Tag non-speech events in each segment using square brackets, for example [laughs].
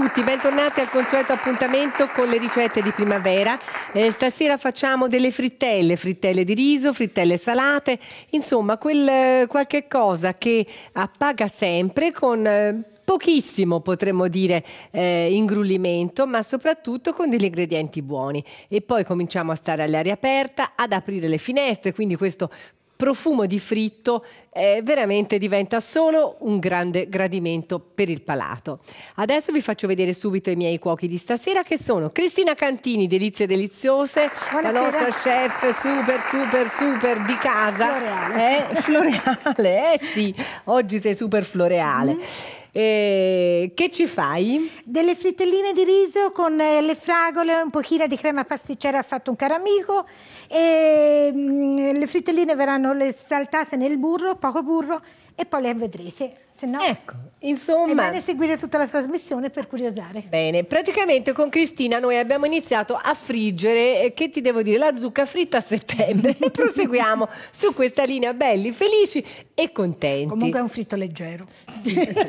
tutti, bentornati al consueto appuntamento con le ricette di primavera. Eh, stasera facciamo delle frittelle, frittelle di riso, frittelle salate, insomma quel, eh, qualche cosa che appaga sempre con... Eh, pochissimo potremmo dire eh, ingrullimento ma soprattutto con degli ingredienti buoni e poi cominciamo a stare all'aria aperta ad aprire le finestre quindi questo profumo di fritto eh, veramente diventa solo un grande gradimento per il palato. Adesso vi faccio vedere subito i miei cuochi di stasera che sono Cristina Cantini, Delizie Deliziose, Buonasera. la nostra chef super super super di casa. Floreale. Eh, [laughs] floreale, eh sì, oggi sei super floreale. Mm -hmm. Eh, che ci fai? Delle frittelline di riso con eh, le fragole, un pochino di crema pasticcera fatto un caro amico e mm, le frittelline verranno saltate nel burro, poco burro e poi le vedrete se No, ecco, insomma... È bene seguire tutta la trasmissione per curiosare. Bene, praticamente con Cristina noi abbiamo iniziato a friggere, che ti devo dire, la zucca fritta a settembre. e [laughs] Proseguiamo su questa linea belli, felici e contenti. Comunque è un fritto leggero. Eh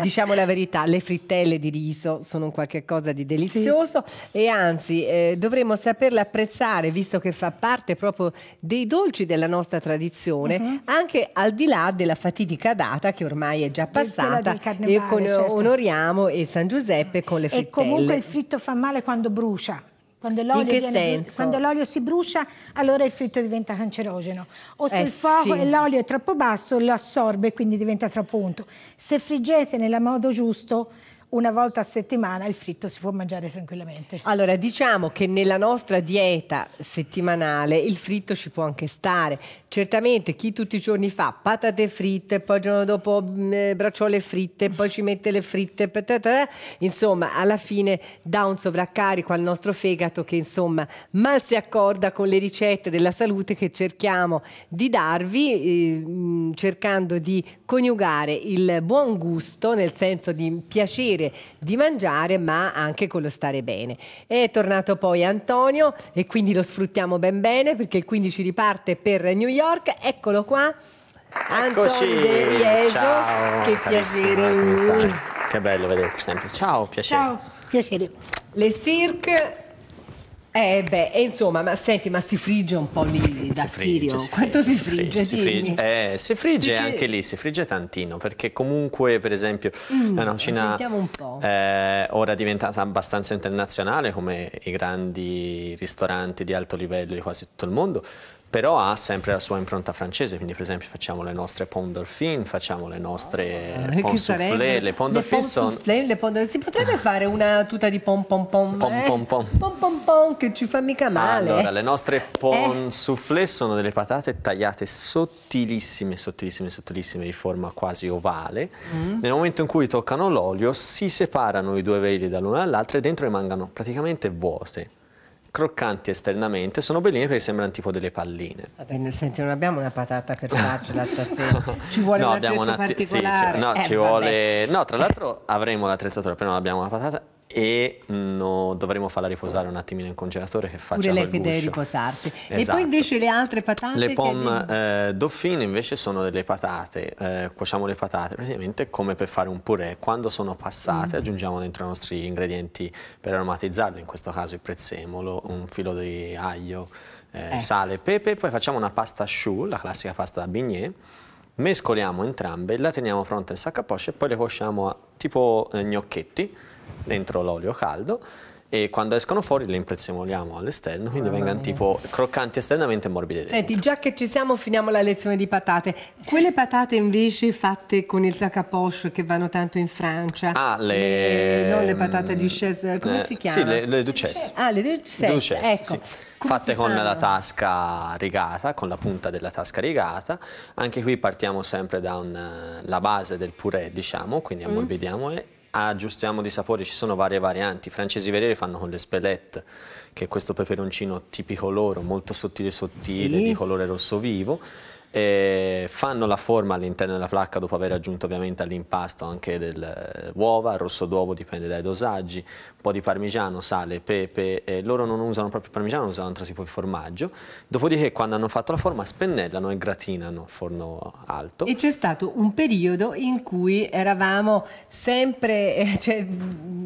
diciamo la verità, le frittelle di riso sono qualcosa di delizioso sì. e anzi eh, dovremmo saperle apprezzare, visto che fa parte proprio dei dolci della nostra tradizione, uh mhm. -huh. anche al di là della fatidica data che ora ormai è già passata, e con, certo. onoriamo e San Giuseppe con le frittelle. E comunque il fritto fa male quando brucia. Quando l'olio, viene, quando l'olio, si brucia, allora il fritto diventa cancerogeno. O se eh, il fuoco sì. l'olio è troppo basso, lo assorbe e quindi diventa troppo unto. Se friggete nel modo giusto, una volta a settimana il fritto si può mangiare tranquillamente. Allora, diciamo che nella nostra dieta settimanale il fritto ci può anche stare. Certamente chi tutti i giorni fa patate fritte, poi il giorno dopo mh, mm, eh, bracciole fritte, poi ci mette le fritte, patata, insomma, alla fine dà un sovraccarico al nostro fegato che insomma mal si accorda con le ricette della salute che cerchiamo di darvi, eh, mm, cercando di coniugare il buon gusto, nel senso di piacere godere di mangiare ma anche con lo stare bene. È tornato poi Antonio e quindi lo sfruttiamo ben bene perché il 15 riparte per New York, eccolo qua. Eccoci, Antonio De ciao, che piacere. Che bello vederti sempre. Ciao, piacere. Ciao, piacere. Le Cirque eh beh, insomma, ma senti, ma si frigge un po' lì da frigge, Sirio. Si Quanto si frigge? Si frigge, si frigge. Eh, si frigge anche lì, si frigge tantino, perché comunque, per esempio, mm, la cucina eh, ora è diventata abbastanza internazionale, come i grandi ristoranti di alto livello di quasi tutto il mondo, però ha sempre la sua impronta francese, quindi per esempio facciamo le nostre pont dauphine, facciamo le nostre ah, pont soufflé, le pont dauphine sono... Le pont si potrebbe fare una tuta di pom pom pom, pom, eh? pom, pom. pom pom pom che ci fa mica male. Allora, le nostre eh. pont eh. soufflé sono delle patate tagliate sottilissime, sottilissime, sottilissime, di forma quasi ovale. Mm. Nel momento in cui toccano l'olio si separano i due veli dall'una dall'altra e dentro rimangono praticamente vuote croccanti esternamente, sono belline perché sembrano tipo delle palline. Vabbè, nel senso non abbiamo una patata per farcela stasera. [laughs] Ci vuole no, un attrezzo particolare. Sì, cioè, no, eh, ci vuole... No, tra l'altro avremo l'attrezzatura, però non abbiamo una patata e no, dovremo farla riposare un attimino in congelatore che facciamo Pure lei che deve riposarsi. Esatto. E poi esatto. invece le altre patate? Le pom eh, dauphine invece sono delle patate, eh, cuociamo le patate praticamente come per fare un purè. Quando sono passate mm. aggiungiamo dentro i nostri ingredienti per aromatizzarle, in questo caso il prezzemolo, un filo di aglio, eh, eh. sale, pepe, poi facciamo una pasta choux, la classica pasta da bignè, mescoliamo entrambe, la teniamo pronta in sacca a poche e poi le cuociamo a, tipo eh, gnocchetti dentro l'olio caldo e quando escono fuori le imprezioliamo all'esterno, quindi ah, vengano tipo croccanti esternamente e morbide dentro. Senti, già che ci siamo finiamo la lezione di patate. Quelle patate invece fatte con il sac poche che vanno tanto in Francia. Ah, le... le non le patate di duchesse, mm, come eh, si chiama? Sì, le, le duchesse. Ah, le duchesse, duchesse ecco. Sì. Fatte con fanno? la tasca rigata, con la punta della tasca rigata. Anche qui partiamo sempre dalla base del purè, diciamo, quindi mm. ammorbidiamo mm. e aggiustiamo di sapore, ci sono varie varianti. I francesi veri fanno con le spelette, che è questo peperoncino tipico loro, molto sottile sottile, sì. di colore rosso vivo. E fanno la forma all'interno della placca dopo aver aggiunto ovviamente all'impasto anche del eh, uova, il rosso d'uovo dipende dai dosaggi, po' di parmigiano, sale, pepe, eh, loro non usano proprio il parmigiano, usano un altro tipo di formaggio. Dopodiché quando hanno fatto la forma spennellano e gratinano forno alto. E c'è stato un periodo in cui eravamo sempre eh, cioè,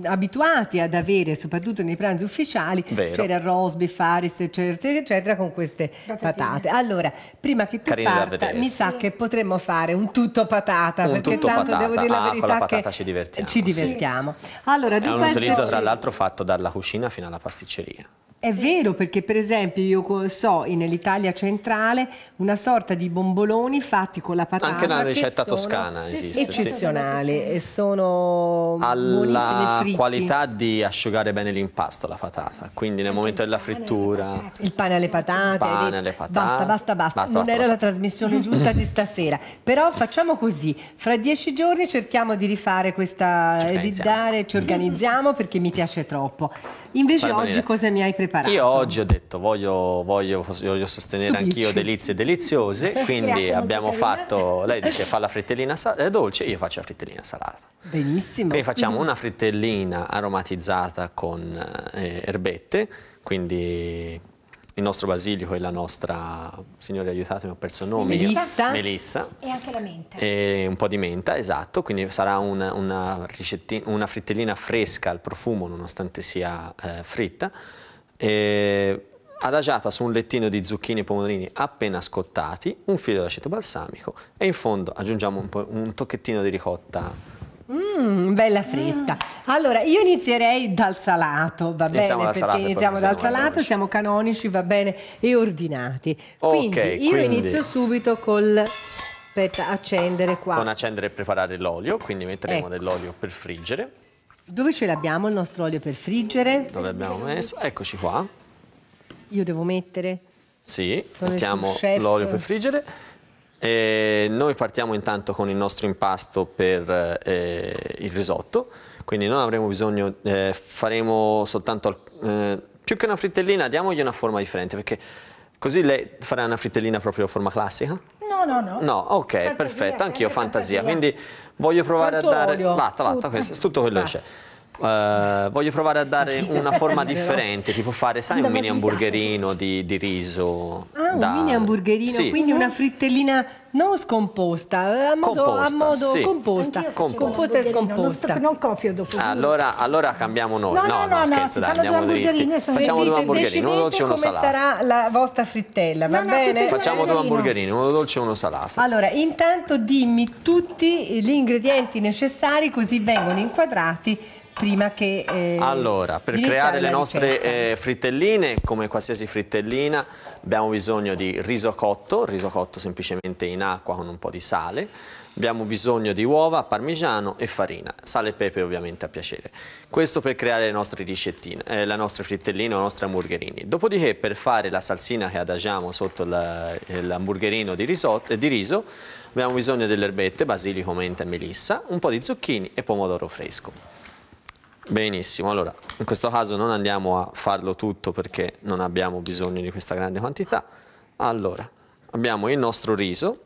abituati ad avere, soprattutto nei pranzi ufficiali, c'era rosby, faris, eccetera, eccetera, con queste Patatine. patate. Allora, prima che tu Carine parta, mi sa sì. che potremmo fare un tutto patata, un perché tutto tanto patata. devo dire la ah, verità la che ci divertiamo. Ci divertiamo. Sì. Allora, di questo l'altro fatto dalla cucina fino alla pasticceria. È sì. vero perché per esempio io so nell'Italia centrale una sorta di bomboloni fatti con la patata. Anche una ricetta toscana sono, esiste. Eccezionale e sono alla qualità di asciugare bene l'impasto la patata, quindi nel momento della frittura. Il pane alle patate. Il pane alle patate. Basta, basta, basta. basta non basta, era basta. la trasmissione giusta di stasera. Però facciamo così, fra dieci giorni cerchiamo di rifare questa, ci di dare, ci organizziamo perché mi piace troppo. Invece Fare oggi maniera. cosa mi hai preparato? preparato. Io oggi ho detto voglio, voglio, voglio sostenere anch'io delizie deliziose, [laughs] quindi Grazie, abbiamo fatto, lei dice fa la frittellina dolce, io faccio la frittellina salata. Benissimo. Quindi facciamo mm-hmm. una frittellina aromatizzata con eh, erbette, quindi il nostro basilico e la nostra, signore aiutatemi, ho perso il nome, Melissa. Melissa. E anche la menta. E un po' di menta, esatto, quindi sarà una, una, una frittellina fresca al profumo nonostante sia eh, fritta eh, adagiata su un lettino di zucchini e pomodorini appena scottati, un filo d'aceto balsamico e in fondo aggiungiamo un, un tocchettino di ricotta Mmm, bella fresca. Mm. Allora, io inizierei dal salato, va iniziamo bene? Salato, iniziamo dal salato, siamo canonici, va bene, e ordinati. Okay, quindi io inizio subito col... Aspetta, accendere qua. Con accendere e preparare l'olio, quindi metteremo ecco. dell'olio per friggere. Dove ce l'abbiamo il nostro olio per friggere? Dove abbiamo messo? Eccoci qua. Io devo mettere? Sì, Sono mettiamo l'olio per friggere. E noi partiamo intanto con il nostro impasto per eh, il risotto, quindi non avremo bisogno, eh, faremo soltanto, eh, più che una frittellina, diamogli una forma differente, perché così lei farà una frittellina proprio a forma classica, No, no, no. No, ok, fantasia, perfetto, anch'io fantasia. fantasia. Quindi voglio provare Quanto a dare... Olio. Vatta, vatta, questo, tutto quello che c'è. Uh, voglio provare a dare [laughs] una forma differente, tipo fare, sai, un mini hamburgerino di, di riso. Ah, da... un mini hamburgerino, sì. quindi una frittellina non scomposta, eh, a modo, composta, a modo sì. composta. Composta e scomposta. Non, non, copio dopo. Allora, allora cambiamo noi. No, no, no, no, no scherzo, dai, andiamo dritti. Facciamo due hamburgerini, uno dolce e uno salato. come sarà la vostra frittella, va no, bene? Facciamo due hamburgerini, uno dolce e uno salato. Allora, intanto dimmi tutti gli ingredienti necessari così vengono inquadrati prima che... Eh, allora, per creare le nostre eh, frittelline, come qualsiasi frittellina, abbiamo bisogno di riso cotto, riso cotto semplicemente in acqua con un po' di sale, abbiamo bisogno di uova, parmigiano e farina, sale e pepe ovviamente a piacere. Questo per creare le nostre ricettine, eh, le nostre frittelline o i nostri hamburgerini. Dopodiché per fare la salsina che adagiamo sotto l'hamburgerino di, eh, di, riso abbiamo bisogno delle erbette, basilico, menta e melissa, un po' di zucchini e pomodoro fresco. Benissimo, allora in questo caso non andiamo a farlo tutto perché non abbiamo bisogno di questa grande quantità. Allora, abbiamo il nostro riso.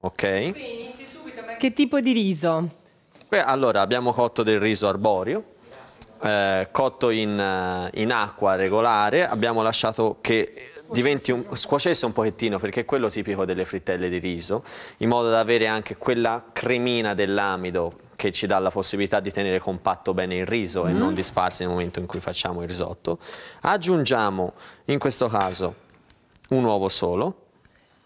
Ok. Che tipo di riso? Beh, allora, abbiamo cotto del riso arborio, eh, cotto in, eh, in, acqua regolare, abbiamo lasciato che diventi un, scuocesse un pochettino perché è quello tipico delle frittelle di riso, in modo da avere anche quella cremina dell'amido che ci dà la possibilità di tenere compatto bene il riso mm. e non mm. disfarsi nel momento in cui facciamo il risotto. Aggiungiamo in questo caso un uovo solo,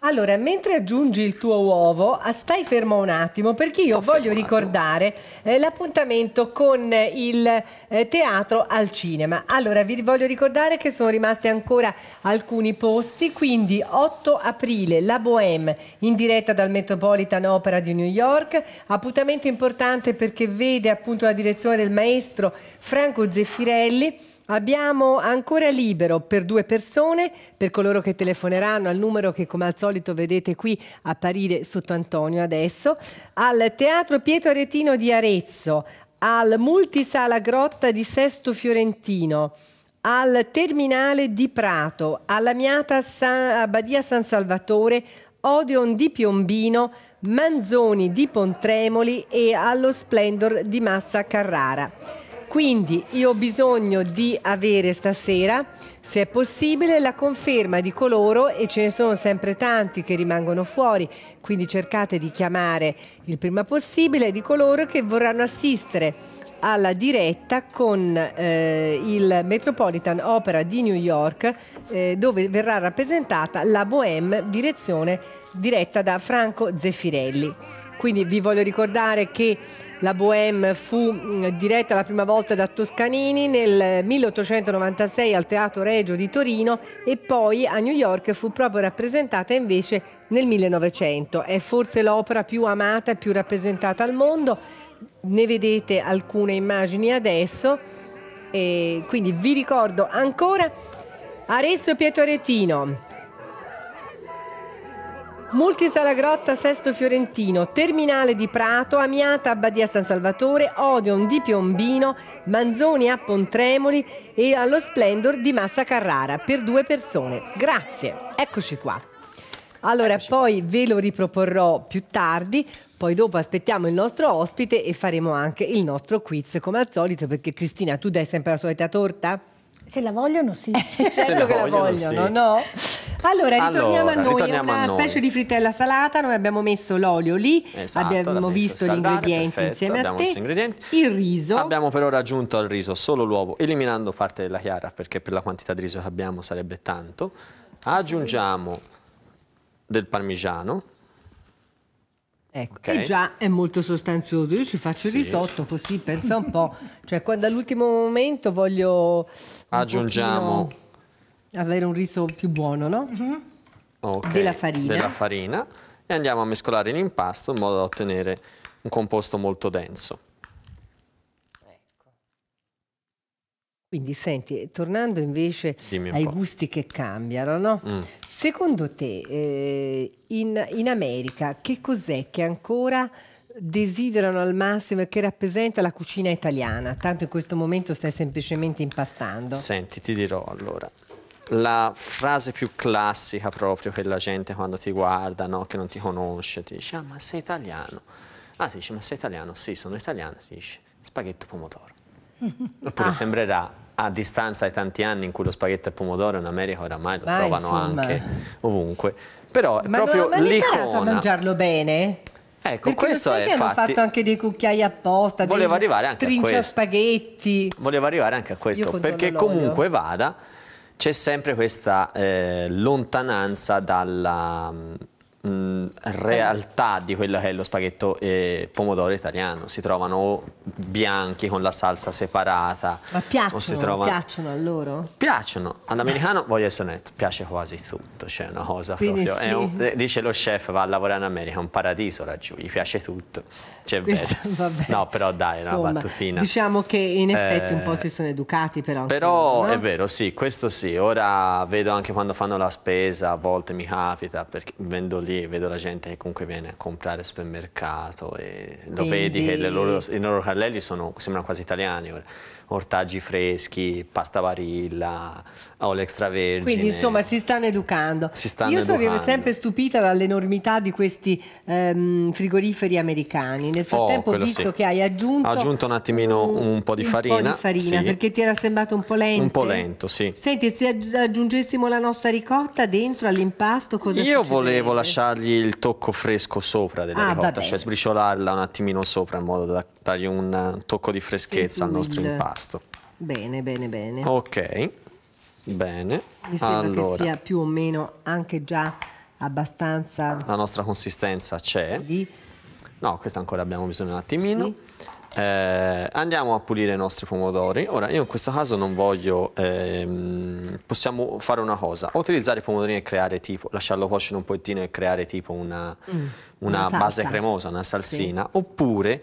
allora, mentre aggiungi il tuo uovo, ah, stai fermo un attimo perché io T'ho voglio fermato. ricordare eh, l'appuntamento con il eh, teatro al cinema. Allora, vi voglio ricordare che sono rimasti ancora alcuni posti, quindi 8 aprile La Bohème in diretta dal Metropolitan Opera di New York, appuntamento importante perché vede appunto la direzione del maestro Franco Zeffirelli Abbiamo ancora libero per due persone, per coloro che telefoneranno al numero che come al solito vedete qui apparire sotto Antonio adesso, al Teatro Pietro Aretino di Arezzo, al Multisala Grotta di Sesto Fiorentino, al Terminale di Prato, alla Miata San, a San Salvatore, Odeon di Piombino, Manzoni di Pontremoli e allo Splendor di Massa Carrara. Quindi io ho bisogno di avere stasera, se è possibile, la conferma di coloro e ce ne sono sempre tanti che rimangono fuori, quindi cercate di chiamare il prima possibile di coloro che vorranno assistere alla diretta con eh, il Metropolitan Opera di New York eh, dove verrà rappresentata la Bohème direzione diretta da Franco Zeffirelli. Quindi vi voglio ricordare che la Bohème fu mm, diretta la prima volta da Toscanini nel 1896 al Teatro Regio di Torino e poi a New York fu proprio rappresentata invece nel 1900. È forse l'opera più amata e più rappresentata al mondo, ne vedete alcune immagini adesso e quindi vi ricordo ancora Arezzo Pietro Pietoretino, Multisalagrotta Sesto Fiorentino, Terminale di Prato, Amiata Abbadia San Salvatore, Odeon di Piombino, Manzoni a Pontremoli e allo Splendor di Massa Carrara per due persone. Grazie, eccoci qua. Allora, eccoci poi qua. ve lo riproporrò più tardi, poi dopo aspettiamo il nostro ospite e faremo anche il nostro quiz come al solito perché Cristina, tu dai sempre la solita torta? Se la vogliono sì. [laughs] certo Se la che vogliono, la vogliono, sì. no? Allora, ritorniamo allora, a noi, ritorniamo una noi. specie di frittella salata, noi abbiamo messo l'olio lì, esatto, abbiamo visto gli ingredienti perfetto, insieme a te, il riso. Abbiamo però ora aggiunto al riso solo l'uovo, eliminando parte della chiara, perché per la quantità di riso che abbiamo sarebbe tanto. Aggiungiamo del parmigiano, Ecco, okay. già è molto sostanzioso. Io ci faccio il sì. risotto così, pensa un po'. cioè, quando all'ultimo momento voglio... Aggiungiamo... Pochino avere un riso più buono, no? Mm -hmm. okay. Della farina. Della farina. E andiamo a mescolare in impasto in modo da ottenere un composto molto denso. Ecco. Quindi senti, tornando invece ai po'. gusti che cambiano, no? Mm. Secondo te eh, in, in America che cos'è che ancora desiderano al massimo e che rappresenta la cucina italiana, tanto in questo momento stai semplicemente impastando. Senti, ti dirò allora la frase più classica proprio che la gente quando ti guarda, no? che non ti conosce, ti dice, ah ma sei italiano. Ah, si dice, ma sei italiano? Sì, sono italiano, ti dice, spaghetto pomodoro. [laughs] Oppure ah. sembrerà a distanza di tanti anni in cui lo spaghetto e pomodoro in America oramai lo Vai, trovano insomma. anche ovunque. Però è ma proprio l'icona. Ma mangiarlo bene? Ecco, Perché questo è infatti... Ho fatto anche dei cucchiai apposta, Volevo arrivare anche a questo. spaghetti. Volevo arrivare anche a questo, perché comunque vada c'è sempre questa eh, lontananza dalla, mh, mm, realtà di quello che è lo spaghetto e eh, pomodoro italiano. Si trovano bianchi con la salsa separata. Ma piacciono, trovano... piacciono a loro? Piacciono. All'americano, voglio essere netto, piace quasi tutto. C'è cioè, una cosa Quindi proprio... Sì. Un... Eh, dice lo chef, va a lavorare in America, è un paradiso laggiù, gli piace tutto. C'è cioè, bello. [laughs] No, però dai, è una battutina. Diciamo che in effetti eh... un po' eh, si sono educati però. Però no? è vero, sì, questo sì. Ora vedo anche quando fanno la spesa, a volte mi capita, perché vendo lì lì vedo la gente che comunque viene a comprare al supermercato e lo Quindi... vedi che loro, i loro carrelli sono, sembrano quasi italiani ora ortaggi freschi, pasta varilla, olio extravergine. Quindi insomma si stanno educando. Si stanno Io educando. sono sempre stupita dall'enormità di questi ehm, frigoriferi americani. Nel oh, frattempo oh, ho visto sì. che hai aggiunto... Ho aggiunto un attimino un, un po' di farina. Un po' di farina, sì. perché ti era sembrato un po' lento. Un po' lento, sì. Senti, se aggiungessimo la nostra ricotta dentro all'impasto, cosa Io succederebbe? volevo lasciargli il tocco fresco sopra della ah, ricotta, vabbè. cioè sbriciolarla un attimino sopra in modo da dargli un eh, tocco di freschezza al nostro impasto. Bene, bene, bene. Ok, bene. Mi sembra allora. che sia più o meno anche già abbastanza... La nostra consistenza c'è. Lì. No, questa ancora abbiamo bisogno un attimino. Sì. Eh, andiamo a pulire i nostri pomodori. Ora, io in questo caso non voglio... Ehm, possiamo fare una cosa. Utilizzare i pomodori e creare tipo... Lasciarlo cuocere un pochettino e creare tipo una, mm, una, una base cremosa, una salsina. Sì. Oppure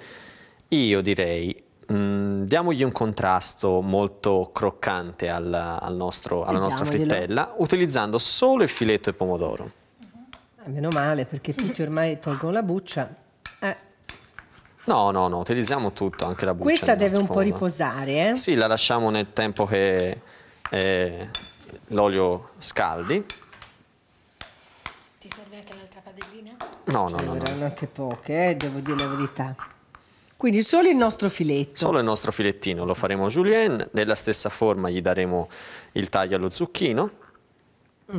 io direi Mm, diamogli un contrasto molto croccante al, al nostro, alla nostra frittella utilizzando solo il filetto e il pomodoro. eh, meno male perché tutti ormai tolgono la buccia. Eh. No, no, no, utilizziamo tutto, anche la buccia. Questa deve un fondo. po' riposare. Eh? Sì, la lasciamo nel tempo che eh, l'olio scaldi. Ti serve anche l'altra padellina? No, no, no. Saranno no. anche poche, eh, devo dire la verità. Quindi solo il nostro filetto. Solo il nostro filettino, lo faremo julienne, nella stessa forma gli daremo il taglio allo zucchino. Mm.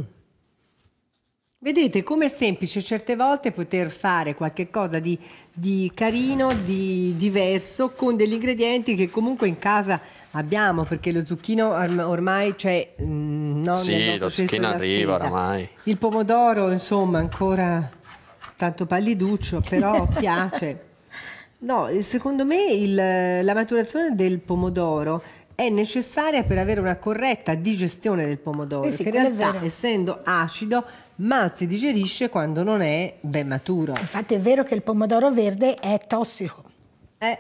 Vedete com'è semplice certe volte poter fare qualcosa di, di, carino, di diverso, con degli ingredienti che comunque in casa abbiamo, perché lo zucchino ormai c'è... Cioè, mm, no, sì, lo zucchino arriva spesa. ormai. Il pomodoro, insomma, ancora tanto palliduccio, però [laughs] piace. No, secondo me il, la maturazione del pomodoro è necessaria per avere una corretta digestione del pomodoro, sì, sì, che in realtà essendo acido ma si digerisce quando non è ben maturo. Infatti è vero che il pomodoro verde è tossico. Eh,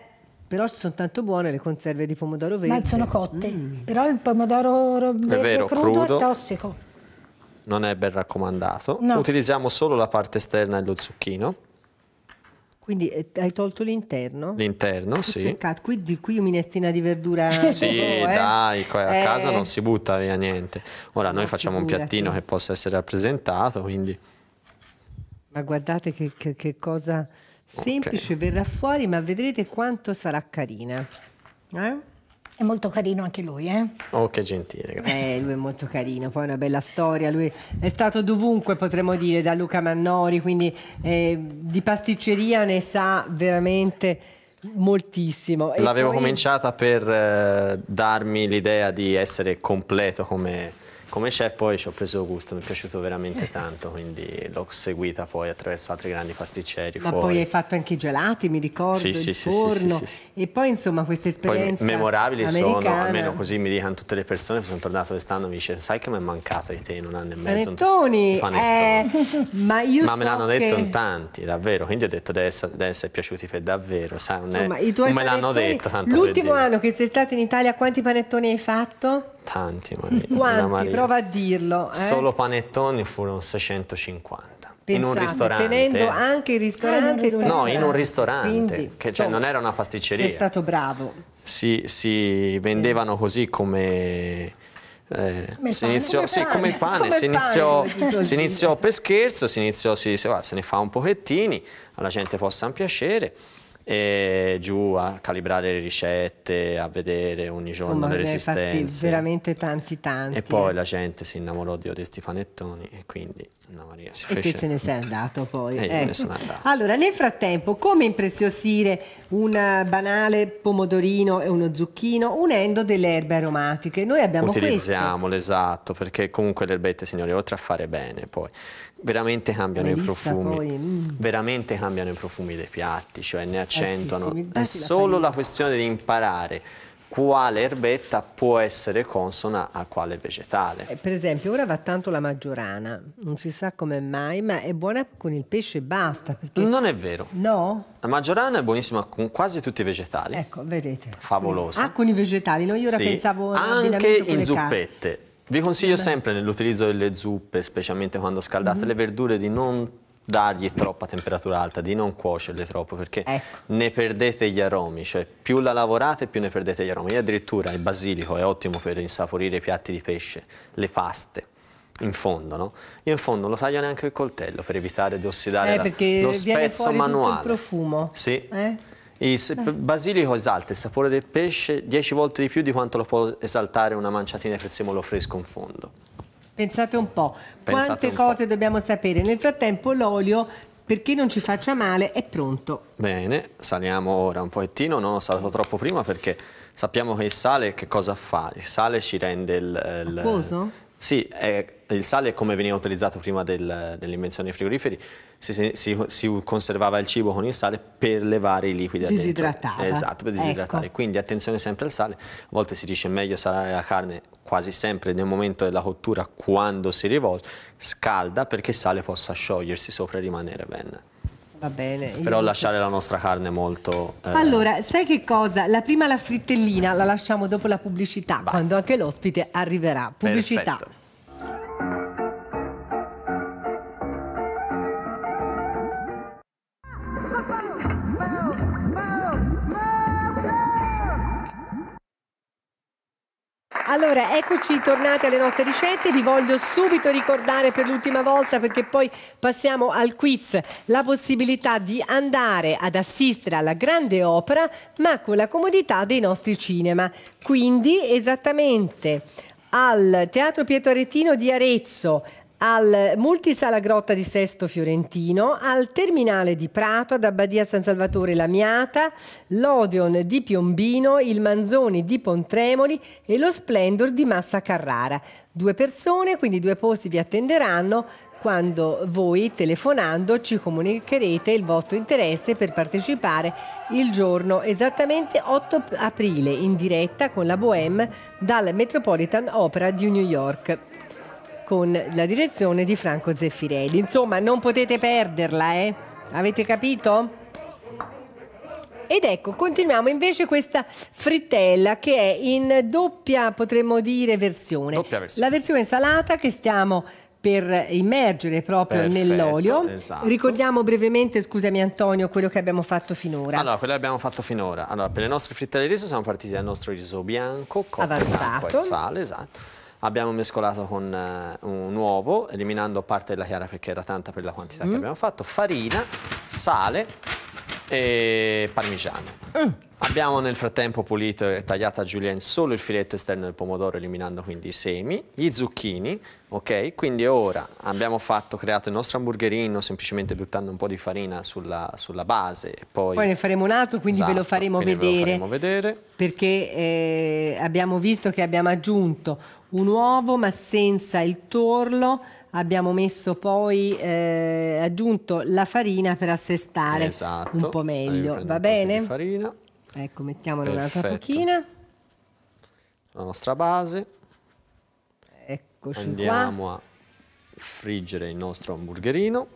però ci sono tanto buone le conserve di pomodoro verde. Ma sono cotte, mm. però il pomodoro verde è vero, crudo, crudo è tossico. Non è ben raccomandato. No. Utilizziamo solo la parte esterna e lo zucchino quindi eh, hai tolto l'interno? L'interno, sì. Peccato, qui, di qui minestina di verdura. [laughs] sì, oh, eh. dai, eh. a casa eh. non si butta via niente. Ora noi Ma facciamo un piattino che possa essere rappresentato, quindi... Ma guardate che, che, che cosa semplice okay. verrà fuori, ma vedrete quanto sarà carina. Eh? È molto carino anche lui, eh? Oh, che gentile, grazie. Eh, lui è molto carino, poi è una bella storia, lui è stato dovunque, potremmo dire, da Luca Mannori, quindi eh, di pasticceria ne sa veramente moltissimo. L'avevo poi... cominciata per eh, darmi l'idea di essere completo come come chef poi ci ho preso gusto, mi è piaciuto veramente tanto, quindi l'ho seguita poi attraverso altri grandi pasticceri. Ma fuori. poi hai fatto anche i gelati, mi ricordo, sì, il sì, forno. Sì, sì, e poi insomma queste esperienze poi, memorabili americana. sono, almeno così mi dicono tutte le persone, che sono tornato quest'anno e mi dicono, sai che mi è mancato di te in un anno e mezzo? Panettoni! Eh, ma io ma me l'hanno che... detto in tanti, davvero, quindi ho detto deve essere, deve essere piaciuti per davvero, sai, insomma, è, i tuoi non me l'hanno detto tanto L'ultimo anno che sei stato in Italia quanti panettoni hai fatto? tanti, ma Quanti? Prova a dirlo. Eh? Solo panettoni furono 650. Pensate, in un ristorante. Tenendo anche il ristorante. Ah, in no, in un ristorante, Quindi, che cioè, non era una pasticceria. Sei stato bravo. Si, si vendevano così come... Eh, come si iniziò, sì, come il [laughs] pane, come si, iniziò, si iniziò, per scherzo, si iniziò, si, se, va, se ne fa un pochettini, alla gente possa un piacere e giù a calibrare le ricette, a vedere ogni giorno Insomma, le resistenze. veramente tanti tanti. E poi la gente si innamorò di questi Panettoni e quindi Anna Maria si fece... E te ne sei andato poi. Eh, ecco. ne andato. Allora, nel frattempo, come impreziosire un banale pomodorino e uno zucchino unendo delle erbe aromatiche? Noi abbiamo Utilizziamole, questo. esatto, perché comunque le erbette, signori, oltre a fare bene poi veramente cambiano Melissa i profumi, poi, mm. veramente cambiano i profumi dei piatti, cioè ne accentuano. Eh sì, sì, è solo la, la questione di imparare quale erbetta può essere consona a quale vegetale. Eh, per esempio, ora va tanto la maggiorana, non si sa come mai, ma è buona con il pesce e basta. Perché... Non è vero. No? La maggiorana è buonissima con quasi tutti i vegetali. Ecco, vedete. Favolosa. Ah, con i vegetali, no? Io ora sì, pensavo... Anche in zuppette. Carte. Vi consiglio sempre nell'utilizzo delle zuppe, specialmente quando scaldate mm -hmm. le verdure, di non dargli troppa temperatura alta, di non cuocerle troppo perché ecco. ne perdete gli aromi, cioè più la lavorate più ne perdete gli aromi. E addirittura il basilico è ottimo per insaporire i piatti di pesce, le paste in fondo, no? Io in fondo lo taglio neanche il coltello per evitare di ossidare eh, la, lo spezzo manuale. Tutto il profumo. Sì. Eh? Il eh. basilico esalta il sapore del pesce 10 volte di più di quanto lo può esaltare una manciatina di prezzemolo fresco in fondo. Pensate un po', Pensate quante un cose po'. dobbiamo sapere. Nel frattempo l'olio, perché non ci faccia male, è pronto. Bene, saliamo ora un pochettino, non ho salato troppo prima perché sappiamo che il sale che cosa fa? Il sale ci rende il... il Acquoso? Sì, è, il sale è come veniva utilizzato prima del, dell'invenzione dei frigoriferi, si, si, si, conservava il cibo con il sale per levare i liquidi Disidratava. Eh, esatto, per disidratare. Ecco. Quindi attenzione sempre al sale, a volte si dice meglio salare la carne quasi sempre nel momento della cottura quando si rivolge, scalda perché il sale possa sciogliersi sopra e rimanere bene. Va bene. Però lasciare la nostra carne molto... Eh... Allora, sai che cosa? La prima la frittellina la lasciamo dopo la pubblicità, Va. quando anche l'ospite arriverà. Pubblicità. Perfetto. Allora, eccoci tornati alle nostre ricette. Vi voglio subito ricordare per l'ultima volta, perché poi passiamo al quiz, la possibilità di andare ad assistere alla grande opera, ma con la comodità dei nostri cinema. Quindi, esattamente al Teatro Pietro Aretino di Arezzo al Multisala Grotta di Sesto Fiorentino, al terminale di Prato, ad Abbadia San Salvatore Lamiata, l'Odeon di Piombino, il Manzoni di Pontremoli e lo Splendor di Massa Carrara. Due persone, quindi due posti vi attenderanno quando voi telefonando ci comunicherete il vostro interesse per partecipare il giorno esattamente 8 aprile in diretta con la Bohème dal Metropolitan Opera di New York con la direzione di Franco Zeffirelli. Insomma, non potete perderla, eh? Avete capito? Ed ecco, continuiamo invece questa frittella che è in doppia, potremmo dire, versione. Doppia versione. La versione salata che stiamo per immergere proprio Perfetto, nell'olio. Esatto. Ricordiamo brevemente, scusami Antonio, quello che abbiamo fatto finora. Allora, quello che abbiamo fatto finora. Allora, per le nostre frittelle di riso siamo partiti dal nostro riso bianco, cotto Avanzato. acqua e sale, esatto abbiamo mescolato con eh, un uovo, eliminando parte della chiara perché era tanta per la quantità mm. che abbiamo fatto, farina, sale e parmigiano. Mm. Abbiamo nel frattempo pulito e tagliato a julienne solo il filetto esterno del pomodoro, eliminando quindi i semi, gli zucchini, ok? Quindi ora abbiamo fatto, creato il nostro hamburgerino semplicemente buttando un po' di farina sulla, sulla base. Poi... poi... ne faremo un altro, quindi esatto, ve lo esatto, faremo vedere. Ve lo faremo vedere. Perché eh, abbiamo visto che abbiamo aggiunto un uovo ma senza il torlo abbiamo messo poi eh, aggiunto la farina per assestare esatto. un po' meglio va bene? farina ecco mettiamola Perfetto. un'altra pochina la nostra base eccoci andiamo qua. a friggere il nostro hamburgerino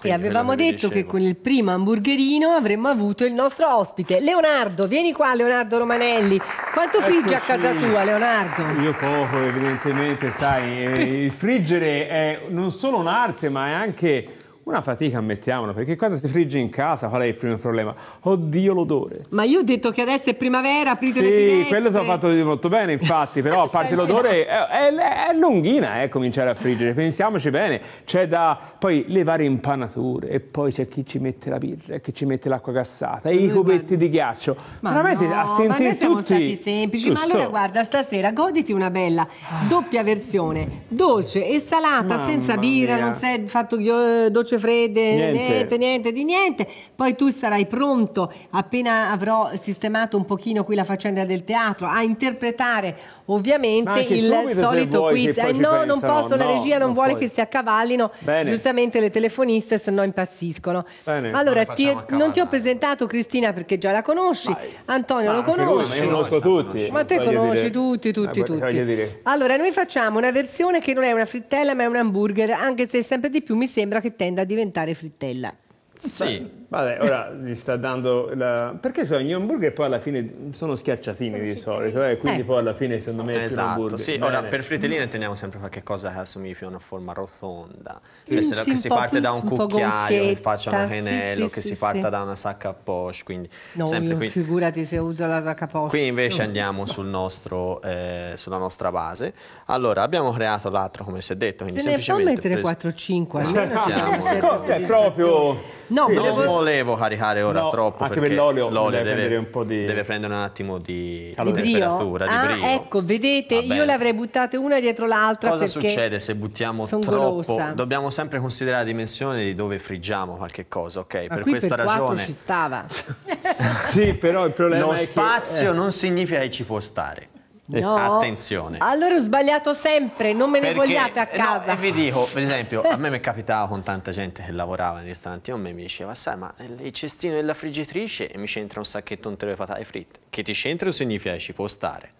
quindi e avevamo detto che con il primo hamburgerino avremmo avuto il nostro ospite. Leonardo, vieni qua Leonardo Romanelli. Quanto frigge a casa tua Leonardo? Io poco evidentemente, sai, eh, [laughs] il friggere è non solo un'arte ma è anche una fatica, ammettiamolo, perché quando si frigge in casa qual è il primo problema? Oddio l'odore. Ma io ho detto che adesso è primavera, aprite sì, le finestre. Sì, quello ti ho fatto molto bene infatti, però a [laughs] parte l'odore è, è, è, lunghina eh, cominciare a friggere, pensiamoci bene, c'è da poi le varie impanature e poi c'è chi ci mette la birra, chi ci mette l'acqua gassata, e i cubetti guarda. di ghiaccio. Ma Veramente no, a sentire ma siamo tutti... stati semplici, Giusto. ma allora guarda, stasera goditi una bella doppia versione, dolce e salata, Mamma senza birra, mia. non sei fatto eh, dolce fredde, niente. niente. niente, di niente. Poi tu sarai pronto, appena avrò sistemato un pochino qui la faccenda del teatro, a interpretare ovviamente il solito quiz. Eh, no, non posso, no, la regia non, non vuole puoi. che si accavallino, Bene. giustamente le telefoniste se no impazziscono. Bene. Allora, non, ti, non ti ho presentato Cristina perché già la conosci, Vai. Antonio ma lo conosci. Io conosco tutti. Ma te conosci dire. tutti, tutti, eh, tutti. Allora, noi facciamo una versione che non è una frittella ma è un hamburger, anche se sempre di più mi sembra che tenda da diventare frittella. Sì, Vabbè, ora gli sta dando la... Perché sono gli hamburger poi alla fine sono schiacciatini sono di solito, eh, quindi eh. poi alla fine secondo me è Esatto, sì, Bene. ora per frittelline teniamo sempre qualche cosa che assomigli più a una forma rotonda. Cioè se, che si parte da un, un cucchiaio, che si faccia un canello, sì, sì, che sì, si parta da una sacca a poche, quindi... No, sempre qui. figurati se usa la sacca a poche. Qui invece andiamo sul nostro, eh, sulla nostra base. Allora, abbiamo creato l'altro come si è detto, quindi se semplicemente... Se ne può mettere preso... 4-5, almeno [laughs] no, no, no, proprio... No, volevo volevo caricare ora no, troppo anche perché l'olio, l'olio deve, prendere un po' di... deve prendere un attimo di, di temperatura, di ah, brio. ecco, vedete, Va io le avrei buttate una dietro l'altra Cosa succede se buttiamo troppo? Golosa. Dobbiamo sempre considerare la dimensione di dove friggiamo qualche cosa, ok? Ma per questa per ragione... ci stava. [laughs] sì, però il problema Lo è spazio che... Eh. non significa che ci può stare. Eh, no. Attenzione. Allora ho sbagliato sempre, non me ne Perché, vogliate a casa. No, vi dico, per esempio, a me [laughs] mi capitava con tanta gente che lavorava nei ristoranti, a me mi diceva, sai, ma il cestino della friggitrice mi c'entra un sacchetto intero di patate fritte. Che ti c'entra significa che ci può stare.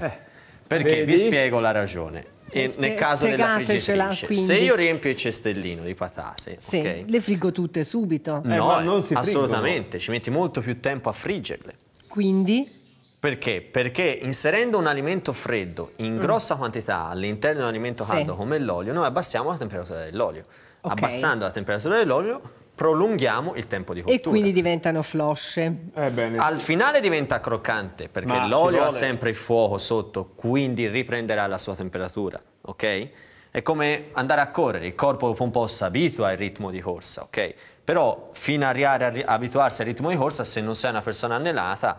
Eh, Perché vedi? vi spiego la ragione. E eh, nel caso della friggitrice, quindi. se io riempio il cestellino di patate, sì, okay, le friggo tutte subito. Eh, no, eh, assolutamente, ci metti molto più tempo a friggerle. Quindi? Perché? Perché inserendo un alimento freddo in mm. grossa quantità all'interno di un alimento caldo sì. come l'olio, noi abbassiamo la temperatura dell'olio. Okay. Abbassando la temperatura dell'olio prolunghiamo il tempo di cottura. E quindi diventano flosce. Eh Al finale diventa croccante perché l'olio ha sempre il fuoco sotto, quindi riprenderà la sua temperatura, ok? È come andare a correre, il corpo dopo un po' si abitua al ritmo di corsa, ok? Però fino a arrivare a abituarsi al ritmo di corsa, se non sei una persona annelata,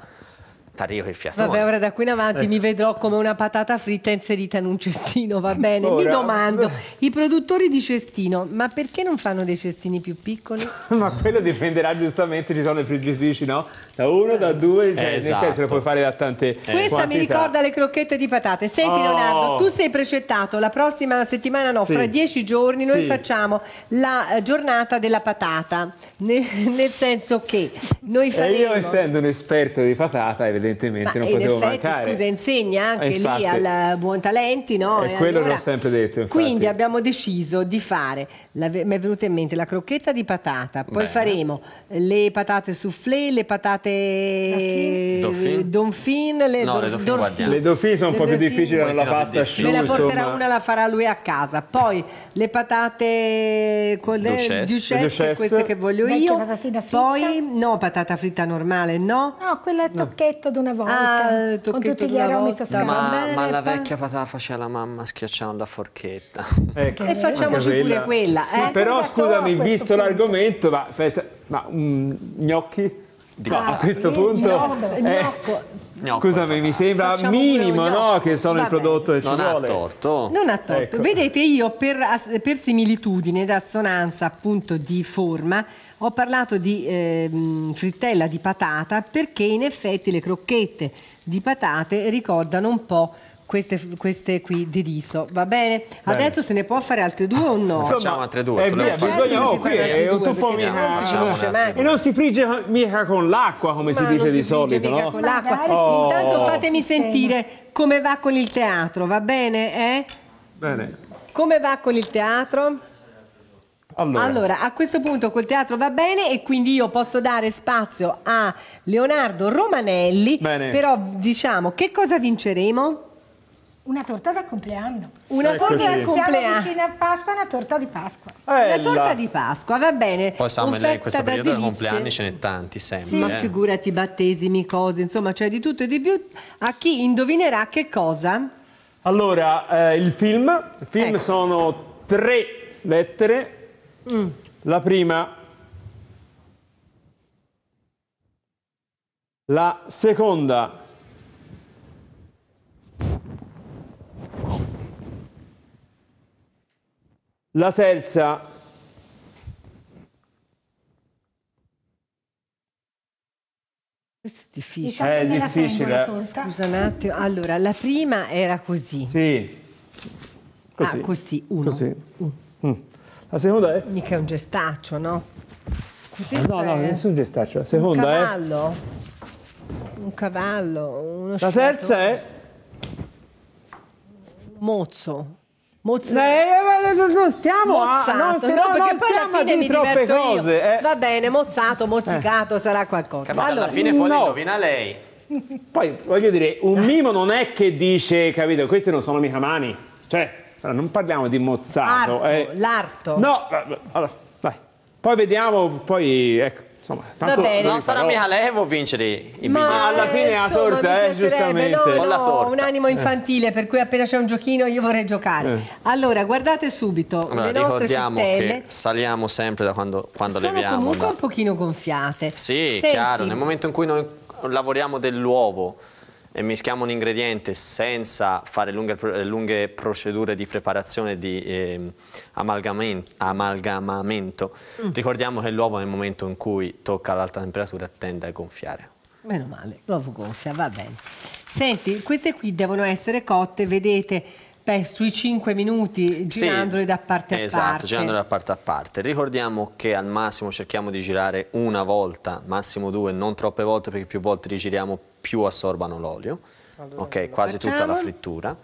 che Tarrio Vabbè, ora da qui in avanti mi eh. vedrò come una patata fritta inserita in un cestino, va bene? Ora. Mi domando, i produttori di cestino, ma perché non fanno dei cestini più piccoli? [laughs] ma quello dipenderà giustamente, ci sono i friggitrici, no? Da uno, da due, cioè, esatto. nel senso esatto. lo puoi fare da tante eh. Questa mi ricorda le crocchette di patate. Senti oh. Leonardo, tu sei precettato, la prossima settimana no, sì. fra dieci giorni noi sì. facciamo la eh, giornata della patata, [laughs] nel senso che noi faremo... E io essendo un esperto di patata, è evidentemente Ma non poteva effetti, mancare. Scusa, insegna anche infatti, lì al Buon Talenti, no? E, e quello allora... l'ho sempre detto. Infatti. Quindi abbiamo deciso di fare la, mi è venuta in mente la crocchetta di patata, poi Beh. faremo le patate soufflé, le patate donfin, le, no, do, le donfin sono un po' più difficili della pasta asciutta. Me la porterà una, la farà lui a casa. Poi le patate ducesse, queste che voglio Vecchia io. Poi no, patata fritta normale, no? No, quella è tocchetto no. d'una volta, ah, tocchetto con tutti gli aromi toscani. ma, ma, la vecchia patata faceva la mamma schiacciando la forchetta. Ecco. E facciamoci pure quella quella. eh? Però scusami, visto l'argomento, ma, festa, ma um, gnocchi? Di ah, a questo sì, punto... Gnocco, eh, gnocco. Gnocco, Scusami, mi sembra Facciamo minimo no, che sono Va il prodotto del Non ha torto. Non ha torto. Ecco. Vedete, io per, per similitudine d'assonanza appunto di forma ho parlato di eh, frittella di patata perché in effetti le crocchette di patate ricordano un po' queste, queste, qui di riso, va bene? bene? Adesso se ne può fare altre due o no? facciamo altre due. Eh, bisogna, oh, qui è un tuffo mica. No, e non si frigge mica con l'acqua, come Ma si dice si di solito, no? con l'acqua. Eh, oh. Intanto fatemi sentire come va con il teatro, va bene? Eh? Bene. Come va con il teatro? Allora. allora. a questo punto col teatro va bene e quindi io posso dare spazio a Leonardo Romanelli, bene. però diciamo che cosa vinceremo? Una torta da compleanno. Una torta da compleanno. Siamo vicini a Pasqua, una torta di Pasqua. Bella. Una torta di Pasqua, va bene. Poi Samuel, in questo periodo di compleanni ce n'è tanti sempre. Sì. Eh. Ma figurati battesimi, cose, insomma, c'è cioè di tutto e di più. A chi indovinerà che cosa? Allora, eh, il film. Il film ecco. sono tre lettere. Mm. La prima... La seconda... La terza Questo è difficile. È difficile. Scusa un attimo. Allora, la prima era così. Sì. Così. Ah, così, uno. Così. Mm. Mm. La seconda è... Mica un gestaccio, no? Questo no, no, nessun gestaccio. La seconda è? un cavallo. È... Un cavallo. la terza è... Un mozzo. Mozzarella. Eh, eh stiamo mozzato, a, non stiamo, no, perché non poi alla fine troppe cose. Eh. Va bene, mozzato, mozzicato, eh. sarà qualcosa. Eh, allora, alla fine poi no. indovina lei. [laughs] Poi voglio dire, un eh. mimo non è che dice, capito, queste non sono mica mani. Cioè, non parliamo di mozzato. L'arto. Eh. l'arto. No, allora, vai. Poi vediamo, poi ecco. Insomma, tanto Va bene. Non sarà mica lei che vuol vincere i biglietti. Ma alla fine è la torta, eh, giustamente. No, no, torta. un animo eh. infantile, per cui appena c'è un giochino io vorrei giocare. Eh. Allora, guardate subito allora, le nostre ricordiamo che saliamo sempre da quando, quando Sono leviamo. Sono comunque da... un pochino gonfiate. Sì, Senti. chiaro, nel momento in cui noi lavoriamo dell'uovo, e mischiamo un ingrediente senza fare lunghe, lunghe procedure di preparazione di eh, amalgamamento, mm. ricordiamo che l'uovo nel momento in cui tocca l'alta temperatura tende a gonfiare. Meno male, l'uovo gonfia, va bene. Senti, queste qui devono essere cotte, vedete, beh, sui 5 minuti girandole sì, da parte a esatto, parte. Esatto, girandole da parte a parte. Ricordiamo che al massimo cerchiamo di girare una volta, massimo due, non troppe volte perché più volte rigiriamo più assorbano l'olio, allora, ok, quasi facciamo. tutta la frittura.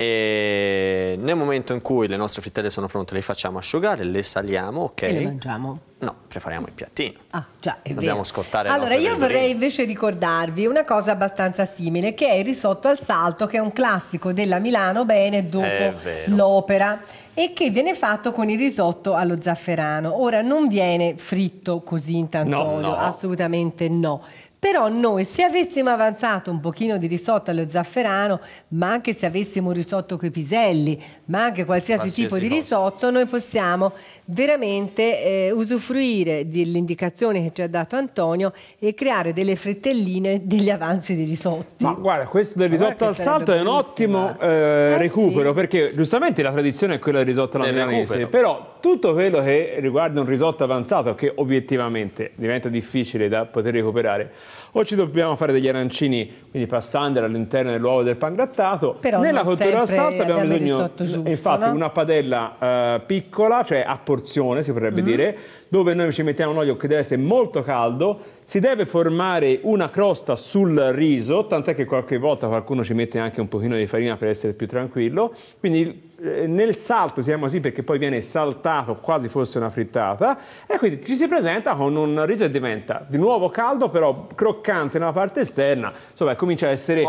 E nel momento in cui le nostre frittelle sono pronte le facciamo asciugare, le saliamo, ok? E le mangiamo? No, prepariamo il piattino. Ah, già, è Dobbiamo vero. scottare Allora, io verdurine. vorrei invece ricordarvi una cosa abbastanza simile, che è il risotto al salto, che è un classico della Milano bene dopo l'opera e che viene fatto con il risotto allo zafferano. Ora non viene fritto così in tanto no, olio, no. assolutamente no. Però noi se avessimo avanzato un pochino di risotto allo zafferano, ma anche se avessimo un risotto coi piselli, ma anche qualsiasi, qualsiasi tipo di risotto, cosa. noi possiamo veramente eh, usufruire dell'indicazione che ci ha dato Antonio e creare delle frittelline degli avanzi di risotto. Ma guarda, questo del risotto al salto è un ottimo eh, eh recupero, sì. perché giustamente la tradizione è quella del risotto alla milanese, però tutto quello che riguarda un risotto avanzato, che obiettivamente diventa difficile da poter recuperare, o ci dobbiamo fare degli arancini, quindi passandoli all'interno dell'uovo del grattato Però Nella cottura al salto abbiamo bisogno, giusto, infatti, no? una padella eh, piccola, cioè a porzione si potrebbe mm dire, dove noi ci mettiamo un olio che deve essere molto caldo, si deve formare una crosta sul riso, tant'è che qualche volta qualcuno ci mette anche un pochino di farina per essere più tranquillo, quindi eh, nel salto, si chiama così perché poi viene saltato quasi fosse una frittata, e quindi ci si presenta con un riso che diventa di nuovo caldo, però croccante nella parte esterna, insomma comincia a essere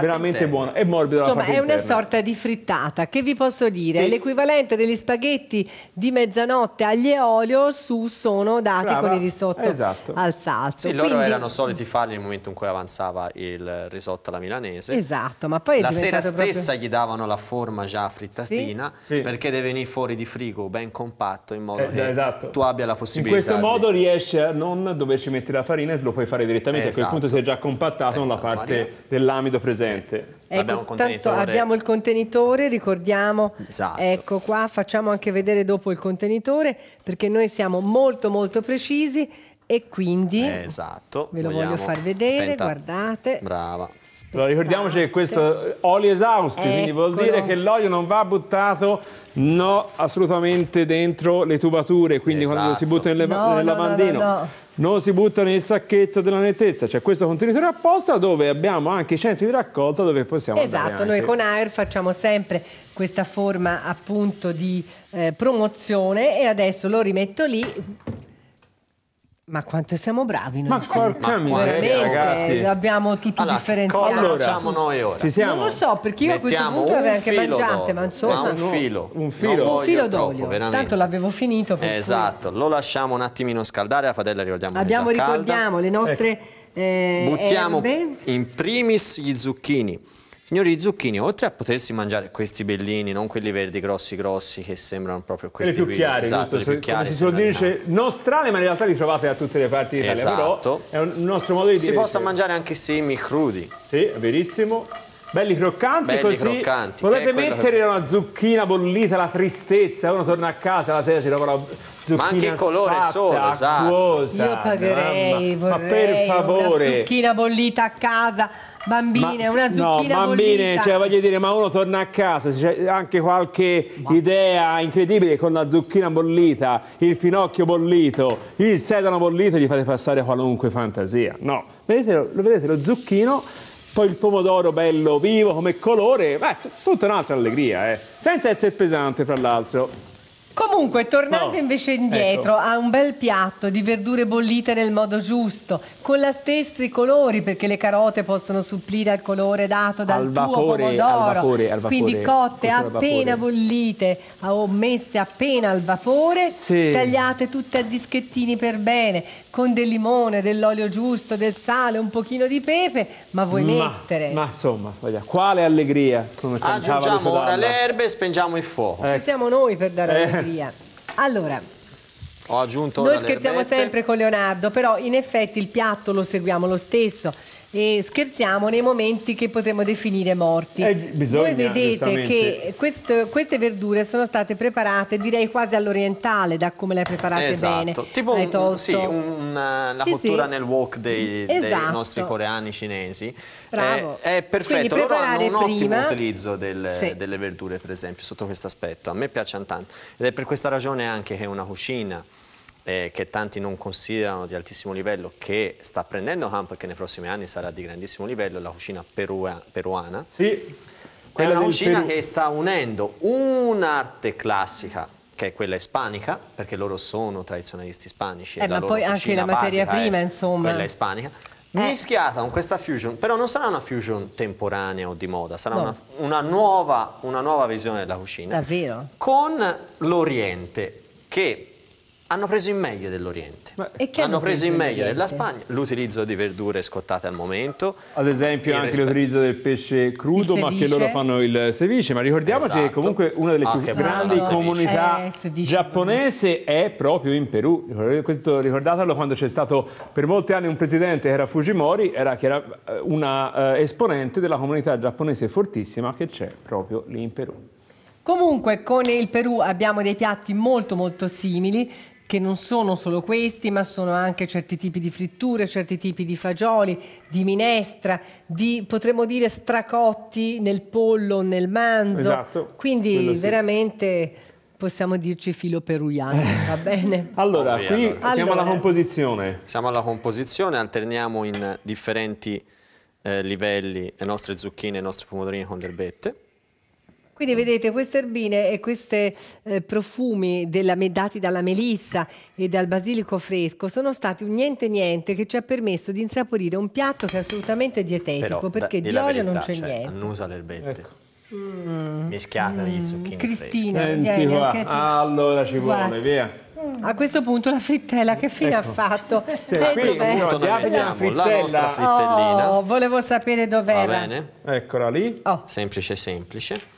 veramente buono e morbido insomma, è interna. una sorta di frittata, che vi posso dire? Sì. È l'equivalente degli spaghetti di mezzanotte agli e olio su sono dati Brava. con il risotto esatto. al salcio. Sì, loro erano soliti farli nel momento in cui avanzava il risotto alla milanese. Esatto, ma poi La sera proprio... stessa gli davano la forma già frittatina sì? perché deve venire fuori di frigo ben compatto in modo eh, che esatto. tu abbia la possibilità. In questo modo di... riesci a non doverci mettere la farina e lo puoi fare direttamente. Esatto. A quel punto sei esatto. già compattato la esatto, parte dell'amido presente. Sì. Ecco, abbiamo, contenitore... abbiamo il contenitore, ricordiamo. Esatto. Ecco qua, facciamo anche vedere dopo il contenitore perché noi siamo molto molto precisi e quindi eh, esatto, ve lo vogliamo. voglio far vedere, Tenta. guardate. Brava. Allora, ricordiamoci che questo olio esausti, Eccolo. quindi vuol dire che l'olio non va buttato no, assolutamente dentro le tubature, quindi esatto. quando si esatto. butta nel, no, nel no, lavandino. No, non si butta nel sacchetto della nettezza, c'è cioè, questo contenitore apposta dove abbiamo anche i centri di raccolta dove possiamo andare. Esatto, noi con AIR facciamo sempre questa forma appunto di eh, promozione e adesso lo rimetto lì ma quanto siamo bravi noi. Ma porca miseria, ragazzi. Abbiamo tutto allora, differenziato. Cosa facciamo noi ora? Ci siamo? Non lo so, perché io Mettiamo a questo punto ero anche mangiante, ma insomma... Ma un filo. Un filo, un filo d'olio. Troppo, Tanto l'avevo finito. esatto, cui... lo lasciamo un attimino scaldare, la padella ricordiamo Abbiamo, ricordiamo, calda. le nostre ecco. eh, Buttiamo erbe. in primis gli zucchini Signori, zucchini, oltre a potersi mangiare questi bellini, non quelli verdi grossi grossi che sembrano proprio questi quelli più qui, chiari, esatto, giusto, più chiari, si suol dire non strane, ma in realtà li trovate da tutte le parti d'Italia, esatto. però è un nostro modo di si dire. Si possa che... mangiare anche semi crudi. Sì, verissimo. Belli croccanti Belli così. croccanti. potete mettere che... una zucchina bollita, la tristezza, uno torna a casa la sera si trova la zucchina Ma anche il colore spatta, solo, esatto. Acquosa. Io pagherei, ma per favore. una zucchina bollita a casa bambine, ma, una zucchina bollita. No, bambine, bollita. cioè voglio dire, ma uno torna a casa, c'è anche qualche wow. idea incredibile con la zucchina bollita, il finocchio bollito, il sedano bollito, gli fate passare qualunque fantasia. No, vedete lo, vedete, lo zucchino, poi il pomodoro bello vivo come colore, beh, tutta un'altra allegria, eh. Senza essere pesante, fra l'altro. Comunque, tornando no. invece ecco. indietro ecco. a un bel piatto di verdure bollite nel modo giusto, con la stessi colori, perché le carote possono supplire al colore dato dal al vapore, tuo pomodoro, al vapore, al vapore, quindi cotte appena bollite o messe appena al vapore, sì. tagliate tutte a dischettini per bene, con del limone, dell'olio giusto, del sale, un pochino di pepe, ma vuoi ma, mettere? Ma insomma, vogliamo. quale allegria! Aggiungiamo ora le erbe e spengiamo il fuoco. Ecco. Siamo noi per dare eh. allegria. Allora, ho aggiunto noi scherziamo sempre con Leonardo, però in effetti il piatto lo seguiamo lo stesso e scherziamo nei momenti che potremmo definire morti. Eh, bisogna, Voi vedete che questo, queste verdure sono state preparate direi quasi all'orientale da come le hai preparate esatto. bene. Tipo un, sì, un, la sì, cottura sì. nel wok dei, esatto. dei, nostri coreani cinesi. Bravo. È, è perfetto, loro hanno un ottimo utilizzo del, sì. delle verdure per esempio sotto questo aspetto. A me piace tanto ed è per questa ragione anche che è una cucina eh, che tanti non considerano di altissimo livello, che sta prendendo campo e che nei prossimi anni sarà di grandissimo livello, la cucina perua, peruana. Sì, è una cucina Peru. che sta unendo un'arte classica che è quella ispanica, perché loro sono tradizionalisti ispanici. Eh, ma poi anche la materia prima, insomma. Quella ispanica. Eh. Mischiata con questa fusion, però non sarà una fusion temporanea o di moda, sarà no. una, una, nuova, una nuova visione della cucina. Davvero? Con l'Oriente, che hanno preso in meglio dell'Oriente, hanno, hanno, preso, preso in meglio della Spagna l'utilizzo di verdure scottate al momento. Ad esempio anche l'utilizzo del pesce crudo, ma che loro fanno il ceviche. Ma ricordiamo esatto. che comunque una delle ah, più ah, grandi comunità eh, giapponese è proprio in Perù. Questo ricordatelo quando c'è stato per molti anni un presidente che era Fujimori, era, che era eh, una eh, esponente della comunità giapponese fortissima che c'è proprio lì in Perù. Comunque con il Perù abbiamo dei piatti molto molto simili, che non sono solo questi, ma sono anche certi tipi di fritture, certi tipi di fagioli, di minestra, di potremmo dire stracotti nel pollo, nel manzo. Esatto. Quindi sì. veramente possiamo dirci filo peruviano, [laughs] va bene? allora, qui allora. siamo allora. alla composizione. Siamo alla composizione, alterniamo in differenti eh, livelli le nostre zucchine, i nostri pomodorini con le erbette. Quindi mm. vedete queste erbine e questi eh, profumi della, dati dalla melissa e dal basilico fresco sono stati un niente niente che ci ha permesso di insaporire un piatto che è assolutamente dietetico Però, perché da, di olio verità, non c'è cioè, niente. Annusa le erbette. Ecco. Mm. mischiata mm. gli zucchini Cristina, Senti qua. allora ci vuole, via a questo punto la frittella che fine ecco. ha fatto? Cioè, a questo punto noi mettiamo la nostra frittellina oh, volevo sapere dov'era Va bene. eccola lì oh. semplice semplice